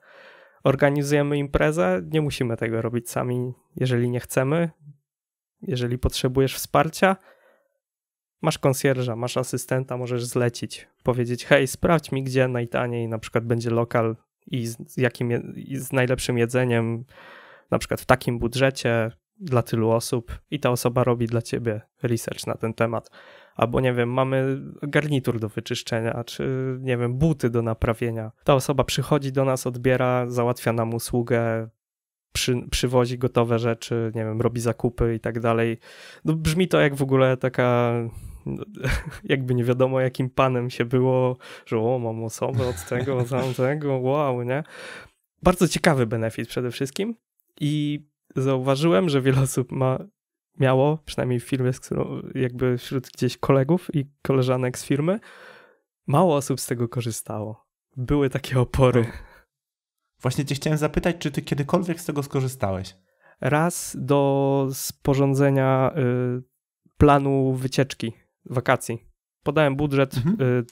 organizujemy imprezę, nie musimy tego robić sami, jeżeli nie chcemy. Jeżeli potrzebujesz wsparcia, masz konsjerża, masz asystenta, możesz zlecić, powiedzieć: Hej, sprawdź mi, gdzie najtaniej na przykład będzie lokal i z, jakim, i z najlepszym jedzeniem, na przykład w takim budżecie, dla tylu osób i ta osoba robi dla ciebie research na ten temat. Albo nie wiem, mamy garnitur do wyczyszczenia, czy nie wiem, buty do naprawienia. Ta osoba przychodzi do nas, odbiera, załatwia nam usługę, przy, przywozi gotowe rzeczy, nie wiem, robi zakupy i tak dalej. No, brzmi to jak w ogóle taka [laughs] jakby nie wiadomo jakim panem się było, że o, mam osobę od tego, od tamtego, wow, nie? Bardzo ciekawy benefit przede wszystkim i zauważyłem, że wiele osób ma, miało, przynajmniej w firmie, jakby wśród gdzieś kolegów i koleżanek z firmy, mało osób z tego korzystało. Były takie opory. No. Właśnie cię chciałem zapytać, czy ty kiedykolwiek z tego skorzystałeś? Raz do sporządzenia y, planu wycieczki, wakacji. Podałem budżet mhm. Y,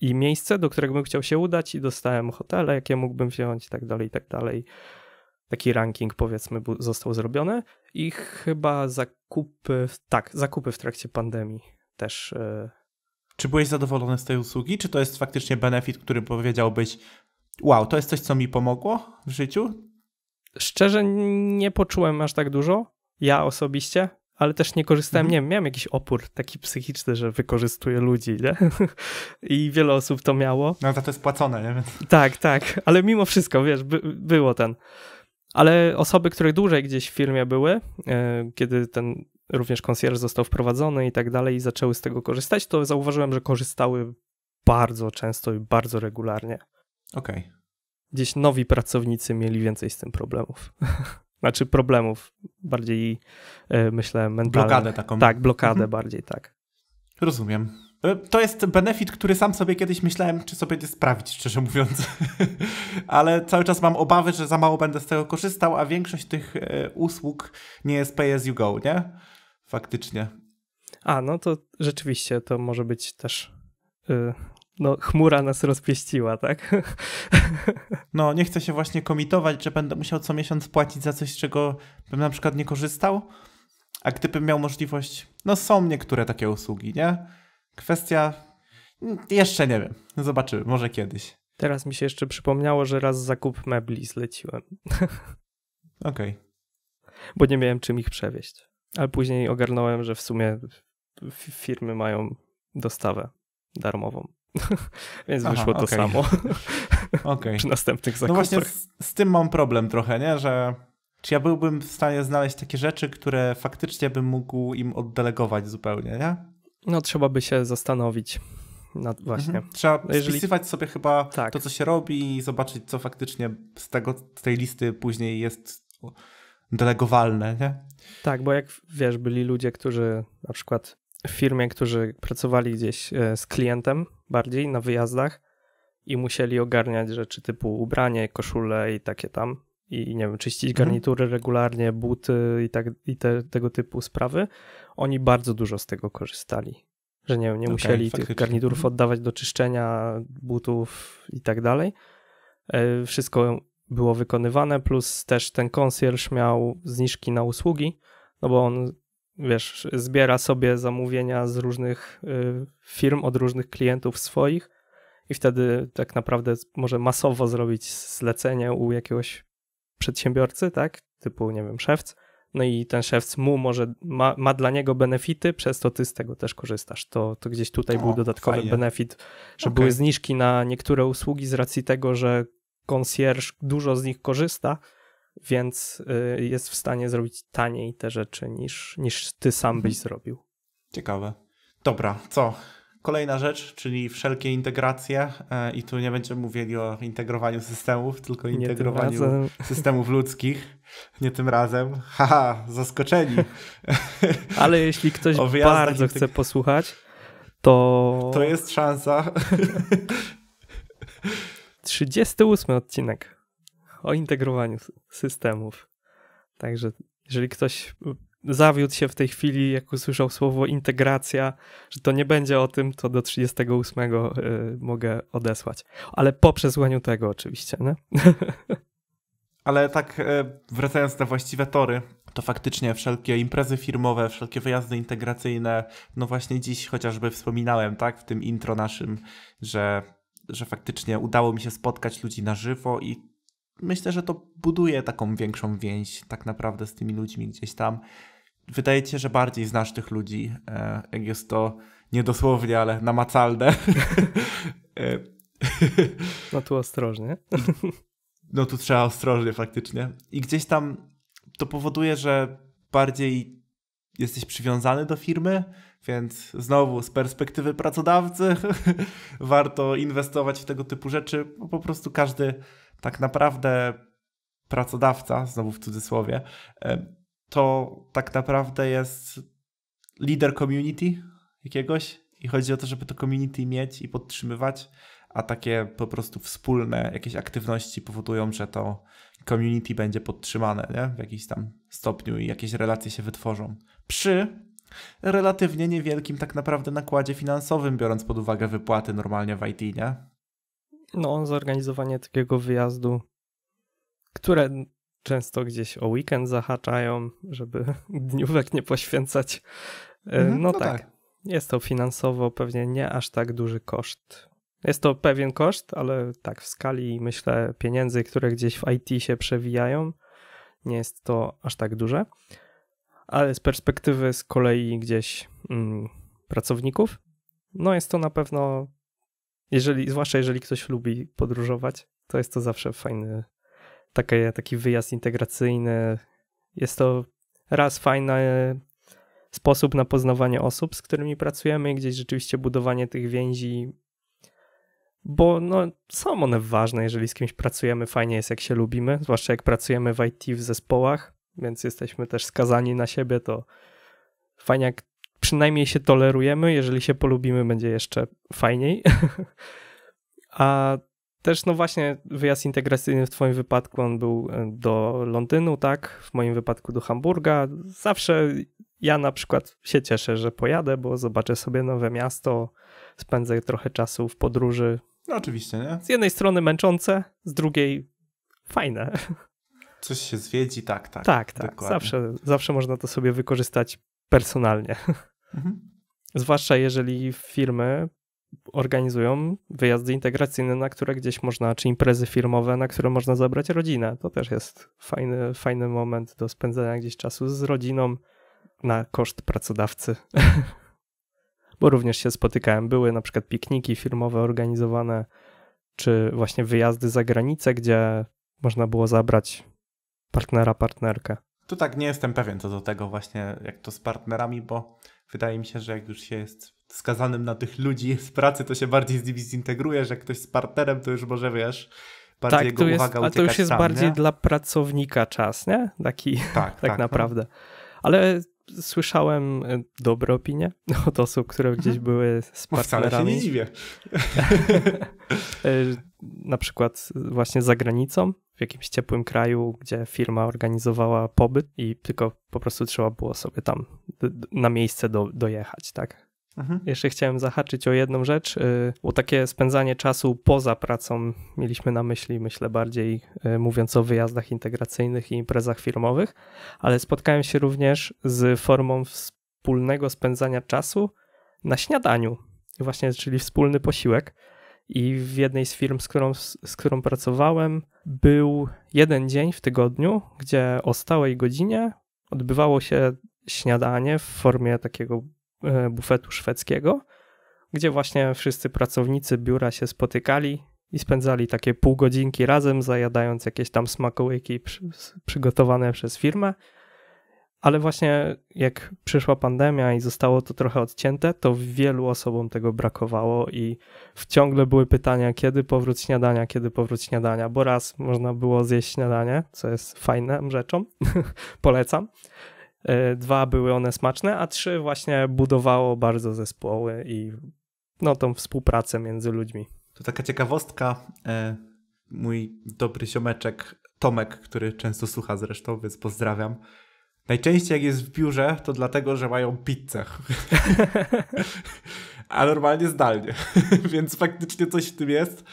i miejsce, do którego bym chciał się udać i dostałem hotele, jakie mógłbym wziąć i tak dalej, i tak dalej taki ranking powiedzmy został zrobiony i chyba zakupy, tak, zakupy w trakcie pandemii też. E, Czy byłeś zadowolony z tej usługi? Czy to jest faktycznie benefit, który powiedziałbyś, wow, to jest coś, co mi pomogło w życiu? Szczerze nie poczułem aż tak dużo, ja osobiście, ale też nie korzystałem, mhm. nie wiem, miałem jakiś opór taki psychiczny, że wykorzystuję ludzi, nie? [laughs] I wiele osób to miało. No to to jest płacone, nie? Tak, tak, ale mimo wszystko, wiesz, by, było ten ale osoby, które dłużej gdzieś w firmie były, e, kiedy ten również konsjerż został wprowadzony i tak dalej i zaczęły z tego korzystać, to zauważyłem, że korzystały bardzo często i bardzo regularnie. Okej. Okay. Gdzieś nowi pracownicy mieli więcej z tym problemów. [laughs] znaczy problemów, bardziej e, myślę mentalnych. Blokadę taką. Tak, blokadę mhm. bardziej, tak. Rozumiem. Y, to jest benefit, który sam sobie kiedyś myślałem, czy sobie nie sprawić, szczerze mówiąc. [laughs] Ale cały czas mam obawy, że za mało będę z tego korzystał, a większość tych y, usług nie jest pay as you go, nie? Faktycznie. A, no to rzeczywiście to może być też. Yy, no, chmura nas rozpieściła, tak? [laughs] No, nie chcę się właśnie komitować, że będę musiał co miesiąc płacić za coś, czego bym na przykład nie korzystał. A gdybym miał możliwość. No, są niektóre takie usługi, nie? Kwestia. Jeszcze nie wiem. Zobaczymy, może kiedyś. Teraz mi się jeszcze przypomniało, że raz zakup mebli zleciłem. [laughs] Okej. Okay. Bo nie miałem czym ich przewieźć. Ale później ogarnąłem, że w sumie firmy mają dostawę darmową. [laughs] Więc Aha, wyszło to okay. samo. [laughs] okay. Przy następnych zakupach. No właśnie z, z, tym mam problem trochę, nie? Że czy ja byłbym w stanie znaleźć takie rzeczy, które faktycznie bym mógł im oddelegować zupełnie, nie? No trzeba by się zastanowić. Nad, mhm. właśnie. Mhm. Trzeba no, Jeżeli... spisywać sobie chyba tak. to, co się robi i zobaczyć, co faktycznie z, tego, z tej listy później jest delegowalne, nie? Tak, bo jak wiesz, byli ludzie, którzy na przykład w firmie, którzy pracowali gdzieś e, z klientem bardziej na wyjazdach i musieli ogarniać rzeczy typu ubranie, koszule i takie tam i nie wiem, czyścić mhm. garnitury regularnie, buty i, tak, i te, tego typu sprawy, oni bardzo dużo z tego korzystali. Że nie, nie musieli faktycznie. tych garniturów mhm. oddawać do czyszczenia, butów i tak dalej. E, wszystko było wykonywane, plus też ten konsjerż miał zniżki na usługi, no bo on, wiesz, zbiera sobie zamówienia z różnych y, firm, od różnych klientów swoich i wtedy tak naprawdę może masowo zrobić zlecenie u jakiegoś przedsiębiorcy, tak, typu, nie wiem, szewc, no i ten szewc mu może ma, ma dla niego benefity, przez to ty z tego też korzystasz. To, to gdzieś tutaj o, był dodatkowy fajnie. benefit, że okay. były zniżki na niektóre usługi z racji tego, że konsjerż dużo z nich korzysta, więc y, jest w stanie zrobić taniej te rzeczy niż, niż ty sam mhm. byś zrobił. Ciekawe. Dobra, co? Kolejna rzecz, czyli wszelkie integracje e, i tu nie będziemy mówili o integrowaniu systemów, tylko integrowaniu systemów ludzkich nie tym razem. Haha, zaskoczeni. [laughs] Ale jeśli ktoś bardzo chce tak- posłuchać, to... To jest szansa. 38 [laughs] odcinek o integrowaniu systemów. Także jeżeli ktoś y, zawiódł się w tej chwili, jak usłyszał słowo integracja, że to nie będzie o tym, to do 38 y, mogę odesłać. Ale po przesłaniu tego oczywiście, nie? [laughs] Ale tak e, wracając na właściwe tory, to faktycznie wszelkie imprezy firmowe, wszelkie wyjazdy integracyjne, no właśnie dziś chociażby wspominałem, tak, w tym intro naszym, że, że faktycznie udało mi się spotkać ludzi na żywo i myślę, że to buduje taką większą więź tak naprawdę z tymi ludźmi gdzieś tam. Wydaje się, że bardziej znasz tych ludzi, e, jak jest to niedosłownie, ale namacalne. [laughs] E, no tu ostrożnie. [laughs] no tu trzeba ostrożnie faktycznie. I gdzieś tam to powoduje, że bardziej jesteś przywiązany do firmy, więc znowu z perspektywy pracodawcy [laughs] warto inwestować w tego typu rzeczy, bo po prostu każdy tak naprawdę pracodawca, znowu w cudzysłowie, e, to tak naprawdę jest lider community jakiegoś i chodzi o to, żeby to community mieć i podtrzymywać a takie po prostu wspólne jakieś aktywności powodują, że to community będzie podtrzymane nie? w jakimś tam stopniu i jakieś relacje się wytworzą. Przy relatywnie niewielkim tak naprawdę nakładzie finansowym, biorąc pod uwagę wypłaty normalnie w IT, nie? No, zorganizowanie takiego wyjazdu, które często gdzieś o weekend zahaczają, żeby [laughs] dniówek nie poświęcać. E, mhm, no, no tak. tak. Jest to finansowo pewnie nie aż tak duży koszt. Jest to pewien koszt, ale tak w skali myślę pieniędzy, które gdzieś w IT się przewijają, nie jest to aż tak duże. Ale z perspektywy z kolei gdzieś mm, pracowników, no jest to na pewno, jeżeli, zwłaszcza jeżeli ktoś lubi podróżować, to jest to zawsze fajny taki, taki wyjazd integracyjny. Jest to raz fajny sposób na poznawanie osób, z którymi pracujemy, gdzieś rzeczywiście budowanie tych więzi bo no, są one ważne, jeżeli z kimś pracujemy, fajnie jest jak się lubimy, zwłaszcza jak pracujemy w IT w zespołach, więc jesteśmy też skazani na siebie, to fajnie jak przynajmniej się tolerujemy, jeżeli się polubimy, będzie jeszcze fajniej. [laughs] A też no właśnie wyjazd integracyjny w twoim wypadku, on był e, do Londynu, tak? W moim wypadku do Hamburga. Zawsze ja na przykład się cieszę, że pojadę, bo zobaczę sobie nowe miasto, spędzę trochę czasu w podróży, no oczywiście, nie? Z jednej strony męczące, z drugiej fajne. [laughs] Coś się zwiedzi, tak, tak. Tak, tak. Zawsze, zawsze można to sobie wykorzystać personalnie. Mhm. [laughs] Zwłaszcza jeżeli firmy organizują wyjazdy integracyjne, na które gdzieś można, czy imprezy firmowe, na które można zabrać rodzinę. To też jest fajny, fajny moment do spędzania gdzieś czasu z rodziną na koszt pracodawcy. [laughs] bo również się spotykałem. Były na przykład pikniki filmowe organizowane, czy właśnie wyjazdy za granicę, gdzie można było zabrać partnera, partnerkę. Tu tak nie jestem pewien co do tego właśnie, jak to z partnerami, bo wydaje mi się, że jak już się jest skazanym na tych ludzi z pracy, to się bardziej zintegruje, że ktoś z partnerem to już może, wiesz, bardziej tak, jego jest, uwaga uciekać A to już jest tam, bardziej nie? dla pracownika czas, nie? Taki, tak, [laughs] tak, tak, no. naprawdę. Ale słyszałem e, dobre opinie [laughs] od osób, które mhm. gdzieś były z partnerami. No, wcale się nie dziwię. [laughs] E, na przykład właśnie za granicą, w jakimś ciepłym kraju, gdzie firma organizowała pobyt i tylko po prostu trzeba było sobie tam na miejsce do, dojechać, tak? Mhm. Jeszcze chciałem zahaczyć o jedną rzecz, y, o takie spędzanie czasu poza pracą. Mieliśmy na myśli, myślę, bardziej y, mówiąc o wyjazdach integracyjnych i imprezach firmowych, ale spotkałem się również z formą wspólnego spędzania czasu na śniadaniu, właśnie, czyli wspólny posiłek. I w jednej z firm, z którą, z którą pracowałem, był jeden dzień w tygodniu, gdzie o stałej godzinie odbywało się śniadanie w formie takiego E, bufetu szwedzkiego, gdzie właśnie wszyscy pracownicy biura się spotykali i spędzali takie pół godzinki razem, zajadając jakieś tam smakołyki przygotowane przez firmę. Ale właśnie jak przyszła pandemia i zostało to trochę odcięte, to wielu osobom tego brakowało i ciągle były pytania, kiedy powrót śniadania, kiedy powrót śniadania, bo raz można było zjeść śniadanie, co jest fajną rzeczą, [laughs] polecam, E, dwa były one smaczne, a trzy właśnie budowało bardzo zespoły i no, tą współpracę między ludźmi. To taka ciekawostka. E, mój dobry ziomeczek Tomek, który często słucha zresztą, więc pozdrawiam. Najczęściej jak jest w biurze, to dlatego, że mają pizzę. [laughs] [laughs] a normalnie zdalnie. [laughs] więc faktycznie coś w tym jest.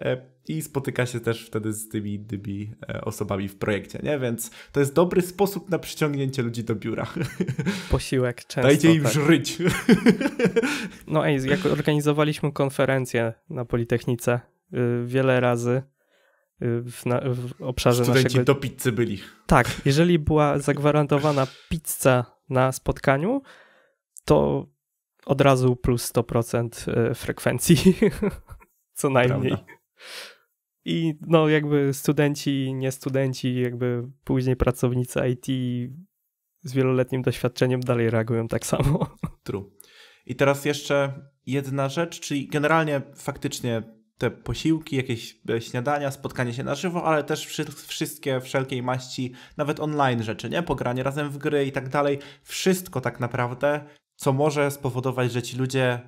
E, i spotyka się też wtedy z tymi innymi e, osobami w projekcie, nie? Więc to jest dobry sposób na przyciągnięcie ludzi do biura. [laughs] Posiłek często. Dajcie im tak. żyć. [laughs] No ej, jak organizowaliśmy konferencję na Politechnice y, wiele razy y, w, na, w obszarze Studenci naszego... do pizzy byli. Tak, jeżeli była zagwarantowana pizza na spotkaniu, to od razu plus 100% y, frekwencji. [laughs] Co najmniej. Prawda. I no jakby studenci, nie studenci, jakby później pracownicy IT z wieloletnim doświadczeniem dalej reagują tak samo. [laughs] True. I teraz jeszcze jedna rzecz, czyli generalnie faktycznie te posiłki, jakieś e, śniadania, spotkanie się na żywo, ale też wszystkie wszelkiej maści, nawet online rzeczy, nie? Pogranie razem w gry i tak dalej. Wszystko tak naprawdę, co może spowodować, że ci ludzie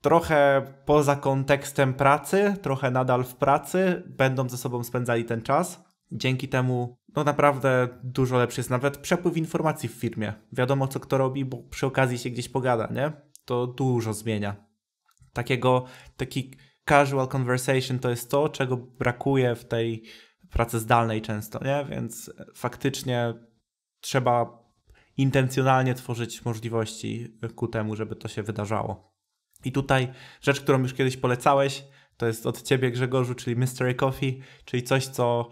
trochę poza kontekstem pracy, trochę nadal w pracy, będą ze sobą spędzali ten czas. Dzięki temu, no naprawdę dużo lepszy jest nawet przepływ informacji w firmie. Wiadomo, co kto robi, bo przy okazji się gdzieś pogada, nie? To dużo zmienia. Takiego, taki casual conversation to jest to, czego brakuje w tej pracy zdalnej często, nie? Więc faktycznie trzeba intencjonalnie tworzyć możliwości ku temu, żeby to się wydarzało. I tutaj rzecz, którą już kiedyś polecałeś, to jest od ciebie Grzegorzu, czyli Mystery Coffee, czyli coś, co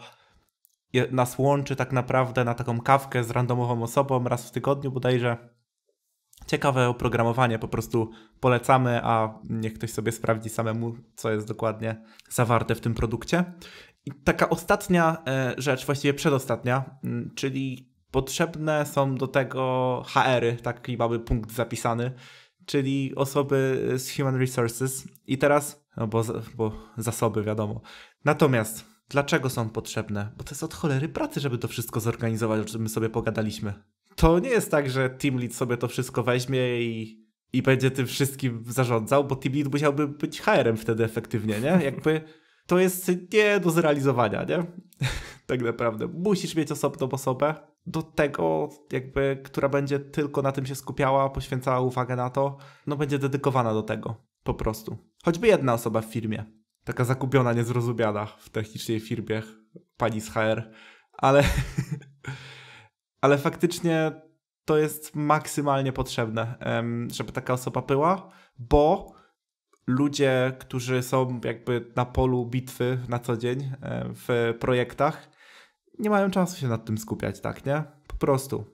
nas łączy tak naprawdę na taką kawkę z randomową osobą raz w tygodniu bodajże. Ciekawe oprogramowanie, po prostu polecamy, a niech ktoś sobie sprawdzi samemu, co jest dokładnie zawarte w tym produkcie. I taka ostatnia e, rzecz, właściwie przedostatnia, mm, czyli potrzebne są do tego HR-y, taki mamy punkt zapisany, czyli osoby z Human Resources. I teraz, no bo, bo zasoby, wiadomo. Natomiast, dlaczego są potrzebne? Bo to jest od cholery pracy, żeby to wszystko zorganizować, o czym my sobie pogadaliśmy. To nie jest tak, że team lead sobie to wszystko weźmie i, i będzie tym wszystkim zarządzał, bo team lead musiałby być HR-em wtedy efektywnie, nie? Jakby to jest nie do zrealizowania, nie? [laughs] tak naprawdę. Musisz mieć osobną osobę, do tego, jakby, która będzie tylko na tym się skupiała, poświęcała uwagę na to, no będzie dedykowana do tego po prostu. Choćby jedna osoba w firmie, taka zakupiona, niezrozumiana w technicznej firmie, pani z HR, ale, [laughs] ale faktycznie to jest maksymalnie potrzebne, żeby taka osoba była, bo ludzie, którzy są jakby na polu bitwy na co dzień w projektach, nie mają czasu się nad tym skupiać, tak, nie? Po prostu.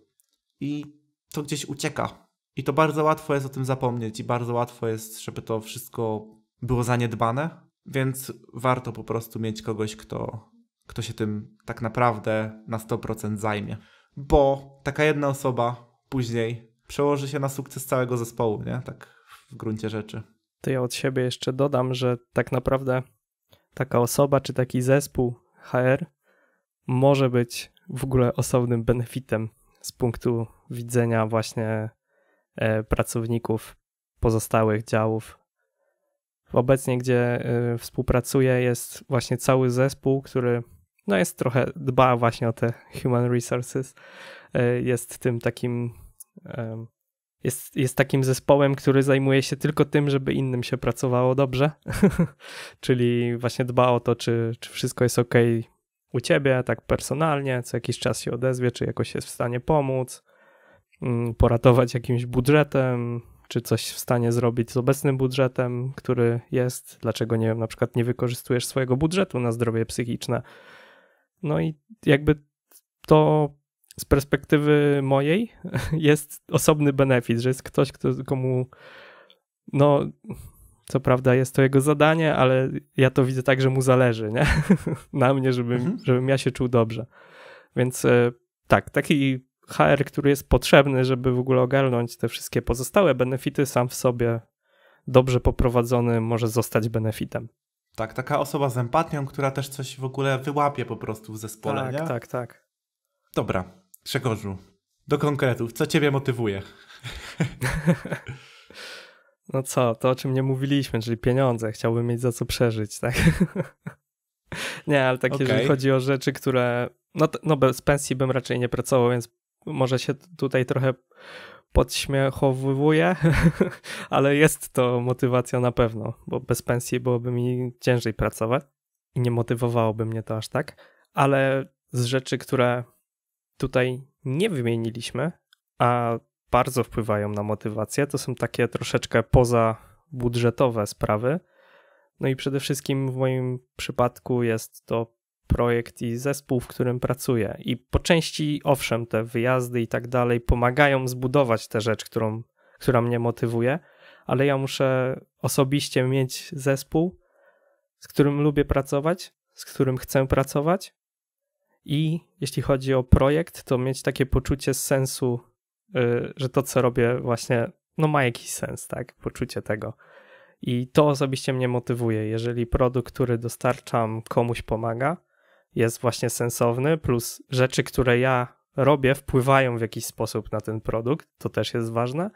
I to gdzieś ucieka. I to bardzo łatwo jest o tym zapomnieć i bardzo łatwo jest, żeby to wszystko było zaniedbane, więc warto po prostu mieć kogoś, kto, kto się tym tak naprawdę na 100% zajmie. Bo taka jedna osoba później przełoży się na sukces całego zespołu, nie? Tak w gruncie rzeczy. To ja od siebie jeszcze dodam, że tak naprawdę taka osoba czy taki zespół HR może być w ogóle osobnym benefitem z punktu widzenia właśnie e, pracowników pozostałych działów. Obecnie, gdzie e, współpracuję, jest właśnie cały zespół, który no jest trochę dba właśnie o te human resources. E, jest tym takim jest, jest takim zespołem, który zajmuje się tylko tym, żeby innym się pracowało dobrze. [laughs] Czyli właśnie dba o to, czy, czy wszystko jest ok u ciebie tak personalnie, co jakiś czas się odezwie, czy jakoś jest w stanie pomóc, mm, poratować jakimś budżetem, czy coś w stanie zrobić z obecnym budżetem, który jest, dlaczego nie wiem, na przykład nie wykorzystujesz swojego budżetu na zdrowie psychiczne. No i jakby to z perspektywy mojej [laughs] jest osobny benefit, że jest ktoś, kto, komu no co prawda jest to jego zadanie, ale ja to widzę tak, że mu zależy nie? [laughs] na mnie, żebym, mhm. żebym ja się czuł dobrze. Więc e, tak, taki HR, który jest potrzebny, żeby w ogóle ogarnąć te wszystkie pozostałe benefity, sam w sobie dobrze poprowadzony może zostać benefitem. Tak, taka osoba z empatią, która też coś w ogóle wyłapie po prostu w zespole. Tak, nie? tak, tak. Dobra, Grzegorzu, do konkretów. Co ciebie motywuje? [laughs] No co, to o czym nie mówiliśmy, czyli pieniądze. Chciałbym mieć za co przeżyć, tak? [laughs] nie, ale tak okay. jeżeli chodzi o rzeczy, które... No, no bez pensji bym raczej nie pracował, więc może się tutaj trochę podśmiechowuję, [laughs] ale jest to motywacja na pewno, bo bez pensji byłoby mi ciężej pracować i nie motywowałoby mnie to aż tak. Ale z rzeczy, które tutaj nie wymieniliśmy, a bardzo wpływają na motywację, to są takie troszeczkę poza budżetowe sprawy. No i przede wszystkim w moim przypadku jest to projekt i zespół, w którym pracuję. I po części, owszem, te wyjazdy i tak dalej pomagają zbudować tę rzecz, którą, która mnie motywuje, ale ja muszę osobiście mieć zespół, z którym lubię pracować, z którym chcę pracować. I jeśli chodzi o projekt, to mieć takie poczucie sensu Y, że to, co robię, właśnie no ma jakiś sens, tak? Poczucie tego. I to osobiście mnie motywuje. Jeżeli produkt, który dostarczam, komuś pomaga, jest właśnie sensowny, plus rzeczy, które ja robię, wpływają w jakiś sposób na ten produkt, to też jest ważne.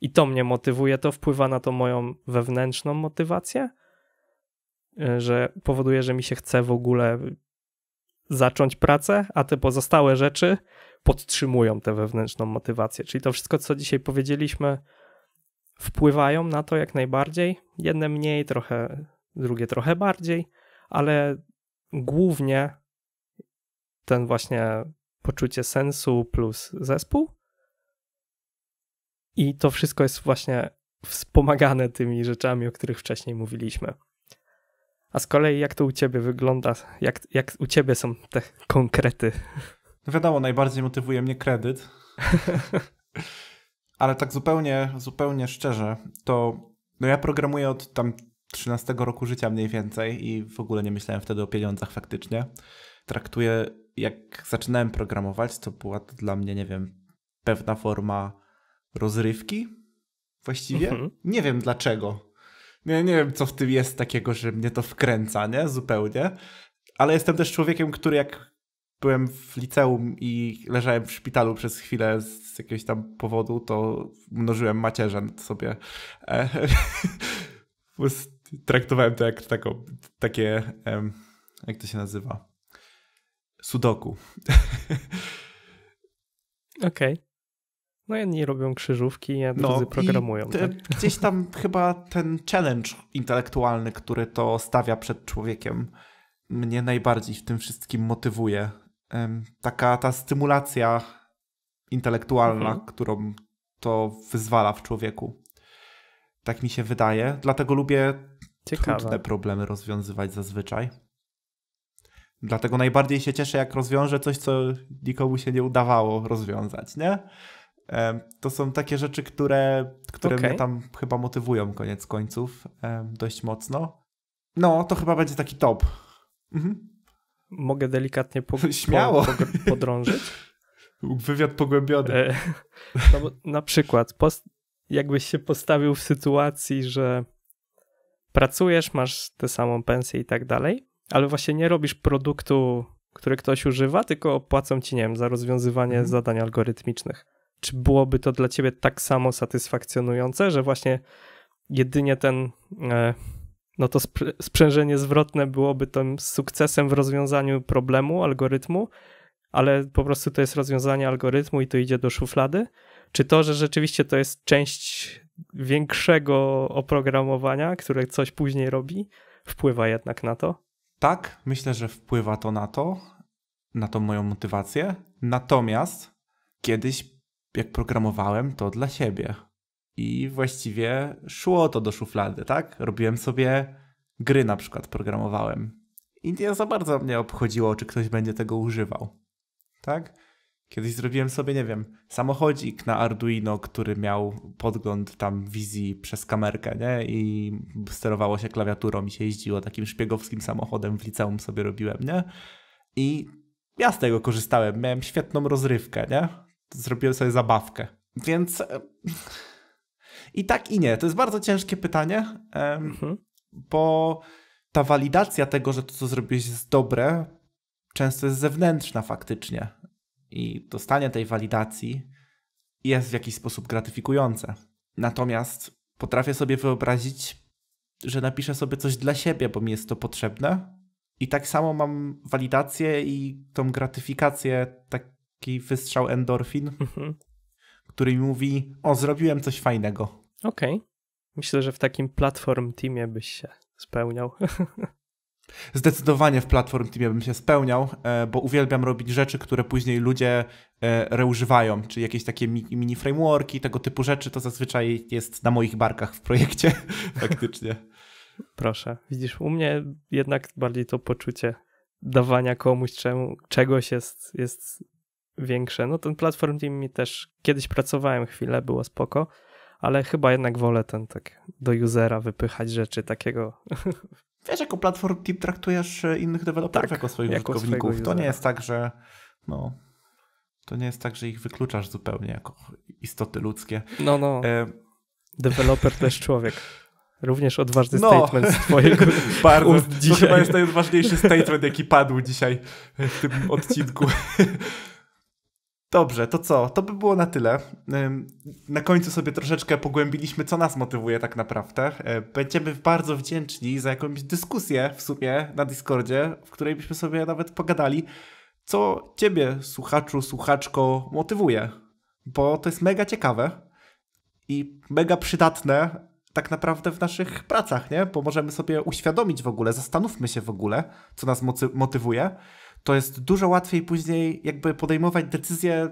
I to mnie motywuje, to wpływa na tą moją wewnętrzną motywację, y, że powoduje, że mi się chce w ogóle zacząć pracę, a te pozostałe rzeczy podtrzymują tę wewnętrzną motywację. Czyli to wszystko, co dzisiaj powiedzieliśmy, wpływają na to jak najbardziej. Jedne mniej, trochę, drugie trochę bardziej, ale głównie ten właśnie poczucie sensu plus zespół. I to wszystko jest właśnie wspomagane tymi rzeczami, o których wcześniej mówiliśmy. A z kolei jak to u ciebie wygląda? Jak, jak u ciebie są te konkrety? No wiadomo, najbardziej motywuje mnie kredyt. [laughs] Ale tak zupełnie, zupełnie szczerze, to no ja programuję od tam 13 roku życia mniej więcej i w ogóle nie myślałem wtedy o pieniądzach faktycznie. Traktuję, jak zaczynałem programować, to była to dla mnie, nie wiem, pewna forma rozrywki właściwie. Mhm. Nie wiem dlaczego. Nie, nie wiem, co w tym jest takiego, że mnie to wkręca, nie? Zupełnie. Ale jestem też człowiekiem, który jak byłem w liceum i leżałem w szpitalu przez chwilę z jakiegoś tam powodu, to mnożyłem macierzant sobie. E, [laughs] traktowałem to jak taką, takie, em, jak to się nazywa? Sudoku. [laughs] Okej. Okay. No jedni robią krzyżówki, a drudzy no programują. Te, tak? [laughs] Gdzieś tam chyba ten challenge intelektualny, który to stawia przed człowiekiem, mnie najbardziej w tym wszystkim motywuje taka ta stymulacja intelektualna, mhm. którą to wyzwala w człowieku. Tak mi się wydaje. Dlatego lubię Ciekawe. trudne problemy rozwiązywać zazwyczaj. Dlatego najbardziej się cieszę, jak rozwiążę coś, co nikomu się nie udawało rozwiązać, nie? To są takie rzeczy, które, które okay. mnie tam chyba motywują koniec końców dość mocno. No, to chyba będzie taki top. Mhm mogę delikatnie po, [laughs] Śmiało. Po, po, podrążyć. [laughs] Wywiad pogłębiony. E, [laughs] no, na przykład, post, jakbyś się postawił w sytuacji, że pracujesz, masz tę samą pensję i tak dalej, ale właśnie nie robisz produktu, który ktoś używa, tylko płacą ci, nie wiem, za rozwiązywanie mhm. zadań algorytmicznych. Czy byłoby to dla ciebie tak samo satysfakcjonujące, że właśnie jedynie ten. E, no to sprzężenie zwrotne byłoby tym sukcesem w rozwiązaniu problemu, algorytmu, ale po prostu to jest rozwiązanie algorytmu i to idzie do szuflady? Czy to, że rzeczywiście to jest część większego oprogramowania, które coś później robi, wpływa jednak na to? Tak, myślę, że wpływa to na to, na tą moją motywację. Natomiast kiedyś, jak programowałem, to dla siebie i właściwie szło to do szuflady, tak? Robiłem sobie gry na przykład, programowałem. I nie za bardzo mnie obchodziło, czy ktoś będzie tego używał, tak? Kiedyś zrobiłem sobie, nie wiem, samochodzik na Arduino, który miał podgląd tam wizji przez kamerkę, nie? I sterowało się klawiaturą i się jeździło takim szpiegowskim samochodem w liceum sobie robiłem, nie? I ja z tego korzystałem, miałem świetną rozrywkę, nie? Zrobiłem sobie zabawkę. Więc i tak i nie. To jest bardzo ciężkie pytanie, mhm. bo ta walidacja tego, że to, co zrobiłeś, jest dobre, często jest zewnętrzna faktycznie. I dostanie tej walidacji jest w jakiś sposób gratyfikujące. Natomiast potrafię sobie wyobrazić, że napiszę sobie coś dla siebie, bo mi jest to potrzebne. I tak samo mam walidację i tą gratyfikację, taki wystrzał endorfin, mhm. który mi mówi: O, zrobiłem coś fajnego. Okej. Okay. Myślę, że w takim platform teamie byś się spełniał. [laughs] Zdecydowanie w platform teamie bym się spełniał, e, bo uwielbiam robić rzeczy, które później ludzie e, reużywają, czyli jakieś takie mini frameworki, tego typu rzeczy, to zazwyczaj jest na moich barkach w projekcie [laughs] faktycznie. Proszę. Widzisz, u mnie jednak bardziej to poczucie dawania komuś czemu, czegoś jest, jest większe. No ten platform team mi też kiedyś pracowałem chwilę, było spoko, ale chyba jednak wolę ten tak do usera wypychać rzeczy takiego. [laughs] Wiesz, jako platform tip traktujesz e, innych deweloperów tak, jako swoich jako użytkowników. To nie jest tak, że no, to nie jest tak, że ich wykluczasz zupełnie jako istoty ludzkie. No, no. E... Deweloper to jest człowiek. Również odważny no. statement z twojego [laughs] Bardzo. ust dzisiaj. To chyba jest najważniejszy statement, jaki padł dzisiaj w tym odcinku. [laughs] Dobrze, to co? To by było na tyle. Na końcu sobie troszeczkę pogłębiliśmy, co nas motywuje tak naprawdę. E, będziemy bardzo wdzięczni za jakąś dyskusję w sumie na Discordzie, w której byśmy sobie nawet pogadali, co ciebie, słuchaczu, słuchaczko, motywuje. Bo to jest mega ciekawe i mega przydatne tak naprawdę w naszych pracach, nie? Bo możemy sobie uświadomić w ogóle, zastanówmy się w ogóle, co nas motywuje to jest dużo łatwiej później jakby podejmować decyzje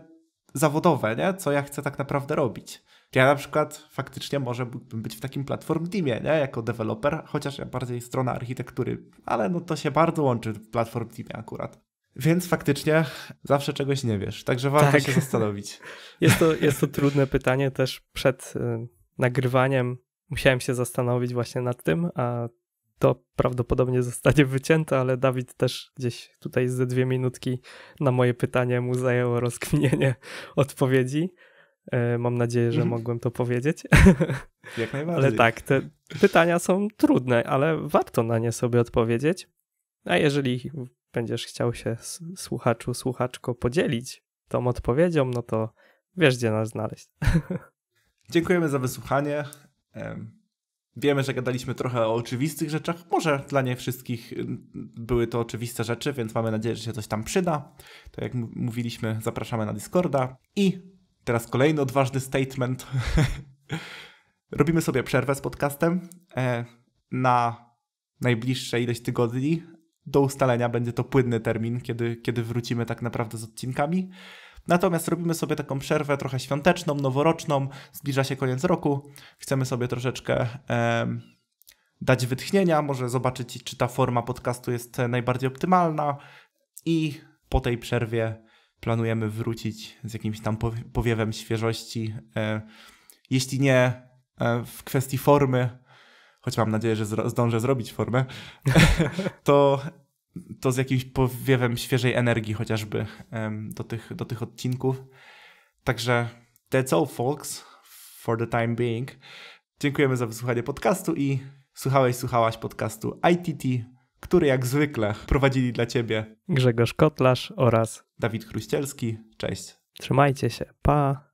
zawodowe, nie? co ja chcę tak naprawdę robić. Ja na przykład faktycznie może bym być w takim platform teamie, nie? jako deweloper, chociaż ja bardziej strona architektury, ale no to się bardzo łączy w platform teamie akurat. Więc faktycznie zawsze czegoś nie wiesz, także warto tak. się zastanowić. [laughs] Jest to, jest to trudne pytanie też przed y, nagrywaniem. Musiałem się zastanowić właśnie nad tym, a to prawdopodobnie zostanie wycięte, ale Dawid też gdzieś tutaj ze dwie minutki na moje pytanie mu zajęło rozkminienie [laughs] odpowiedzi. E, mam nadzieję, że mhm. mogłem to powiedzieć. [laughs] Jak najbardziej. Ale tak, te pytania są trudne, ale warto na nie sobie odpowiedzieć. A jeżeli będziesz chciał się słuchaczu, słuchaczko podzielić tą odpowiedzią, no to wiesz, gdzie nas znaleźć. [laughs] Dziękujemy za wysłuchanie. Wiemy, że gadaliśmy trochę o oczywistych rzeczach. Może dla nie wszystkich mm, były to oczywiste rzeczy, więc mamy nadzieję, że się coś tam przyda. Tak jak mówiliśmy, zapraszamy na Discorda. I teraz kolejny odważny statement. [laughs] Robimy sobie przerwę z podcastem e, na najbliższe ileś tygodni. Do ustalenia będzie to płynny termin, kiedy, kiedy wrócimy tak naprawdę z odcinkami. Natomiast robimy sobie taką przerwę trochę świąteczną, noworoczną, zbliża się koniec roku, chcemy sobie troszeczkę e, dać wytchnienia, może zobaczyć, czy ta forma podcastu jest najbardziej optymalna i po tej przerwie planujemy wrócić z jakimś tam powiewem świeżości. E, jeśli nie e, w kwestii formy, choć mam nadzieję, że zdążę zrobić formę, [laughs] to to z jakimś powiewem świeżej energii chociażby do tych, do tych odcinków. Także that's all folks for the time being. Dziękujemy za wysłuchanie podcastu i słuchałeś, słuchałaś podcastu ITT, który jak zwykle prowadzili dla Ciebie Grzegorz Kotlarz oraz Dawid Chruścielski. Cześć. Trzymajcie się. Pa.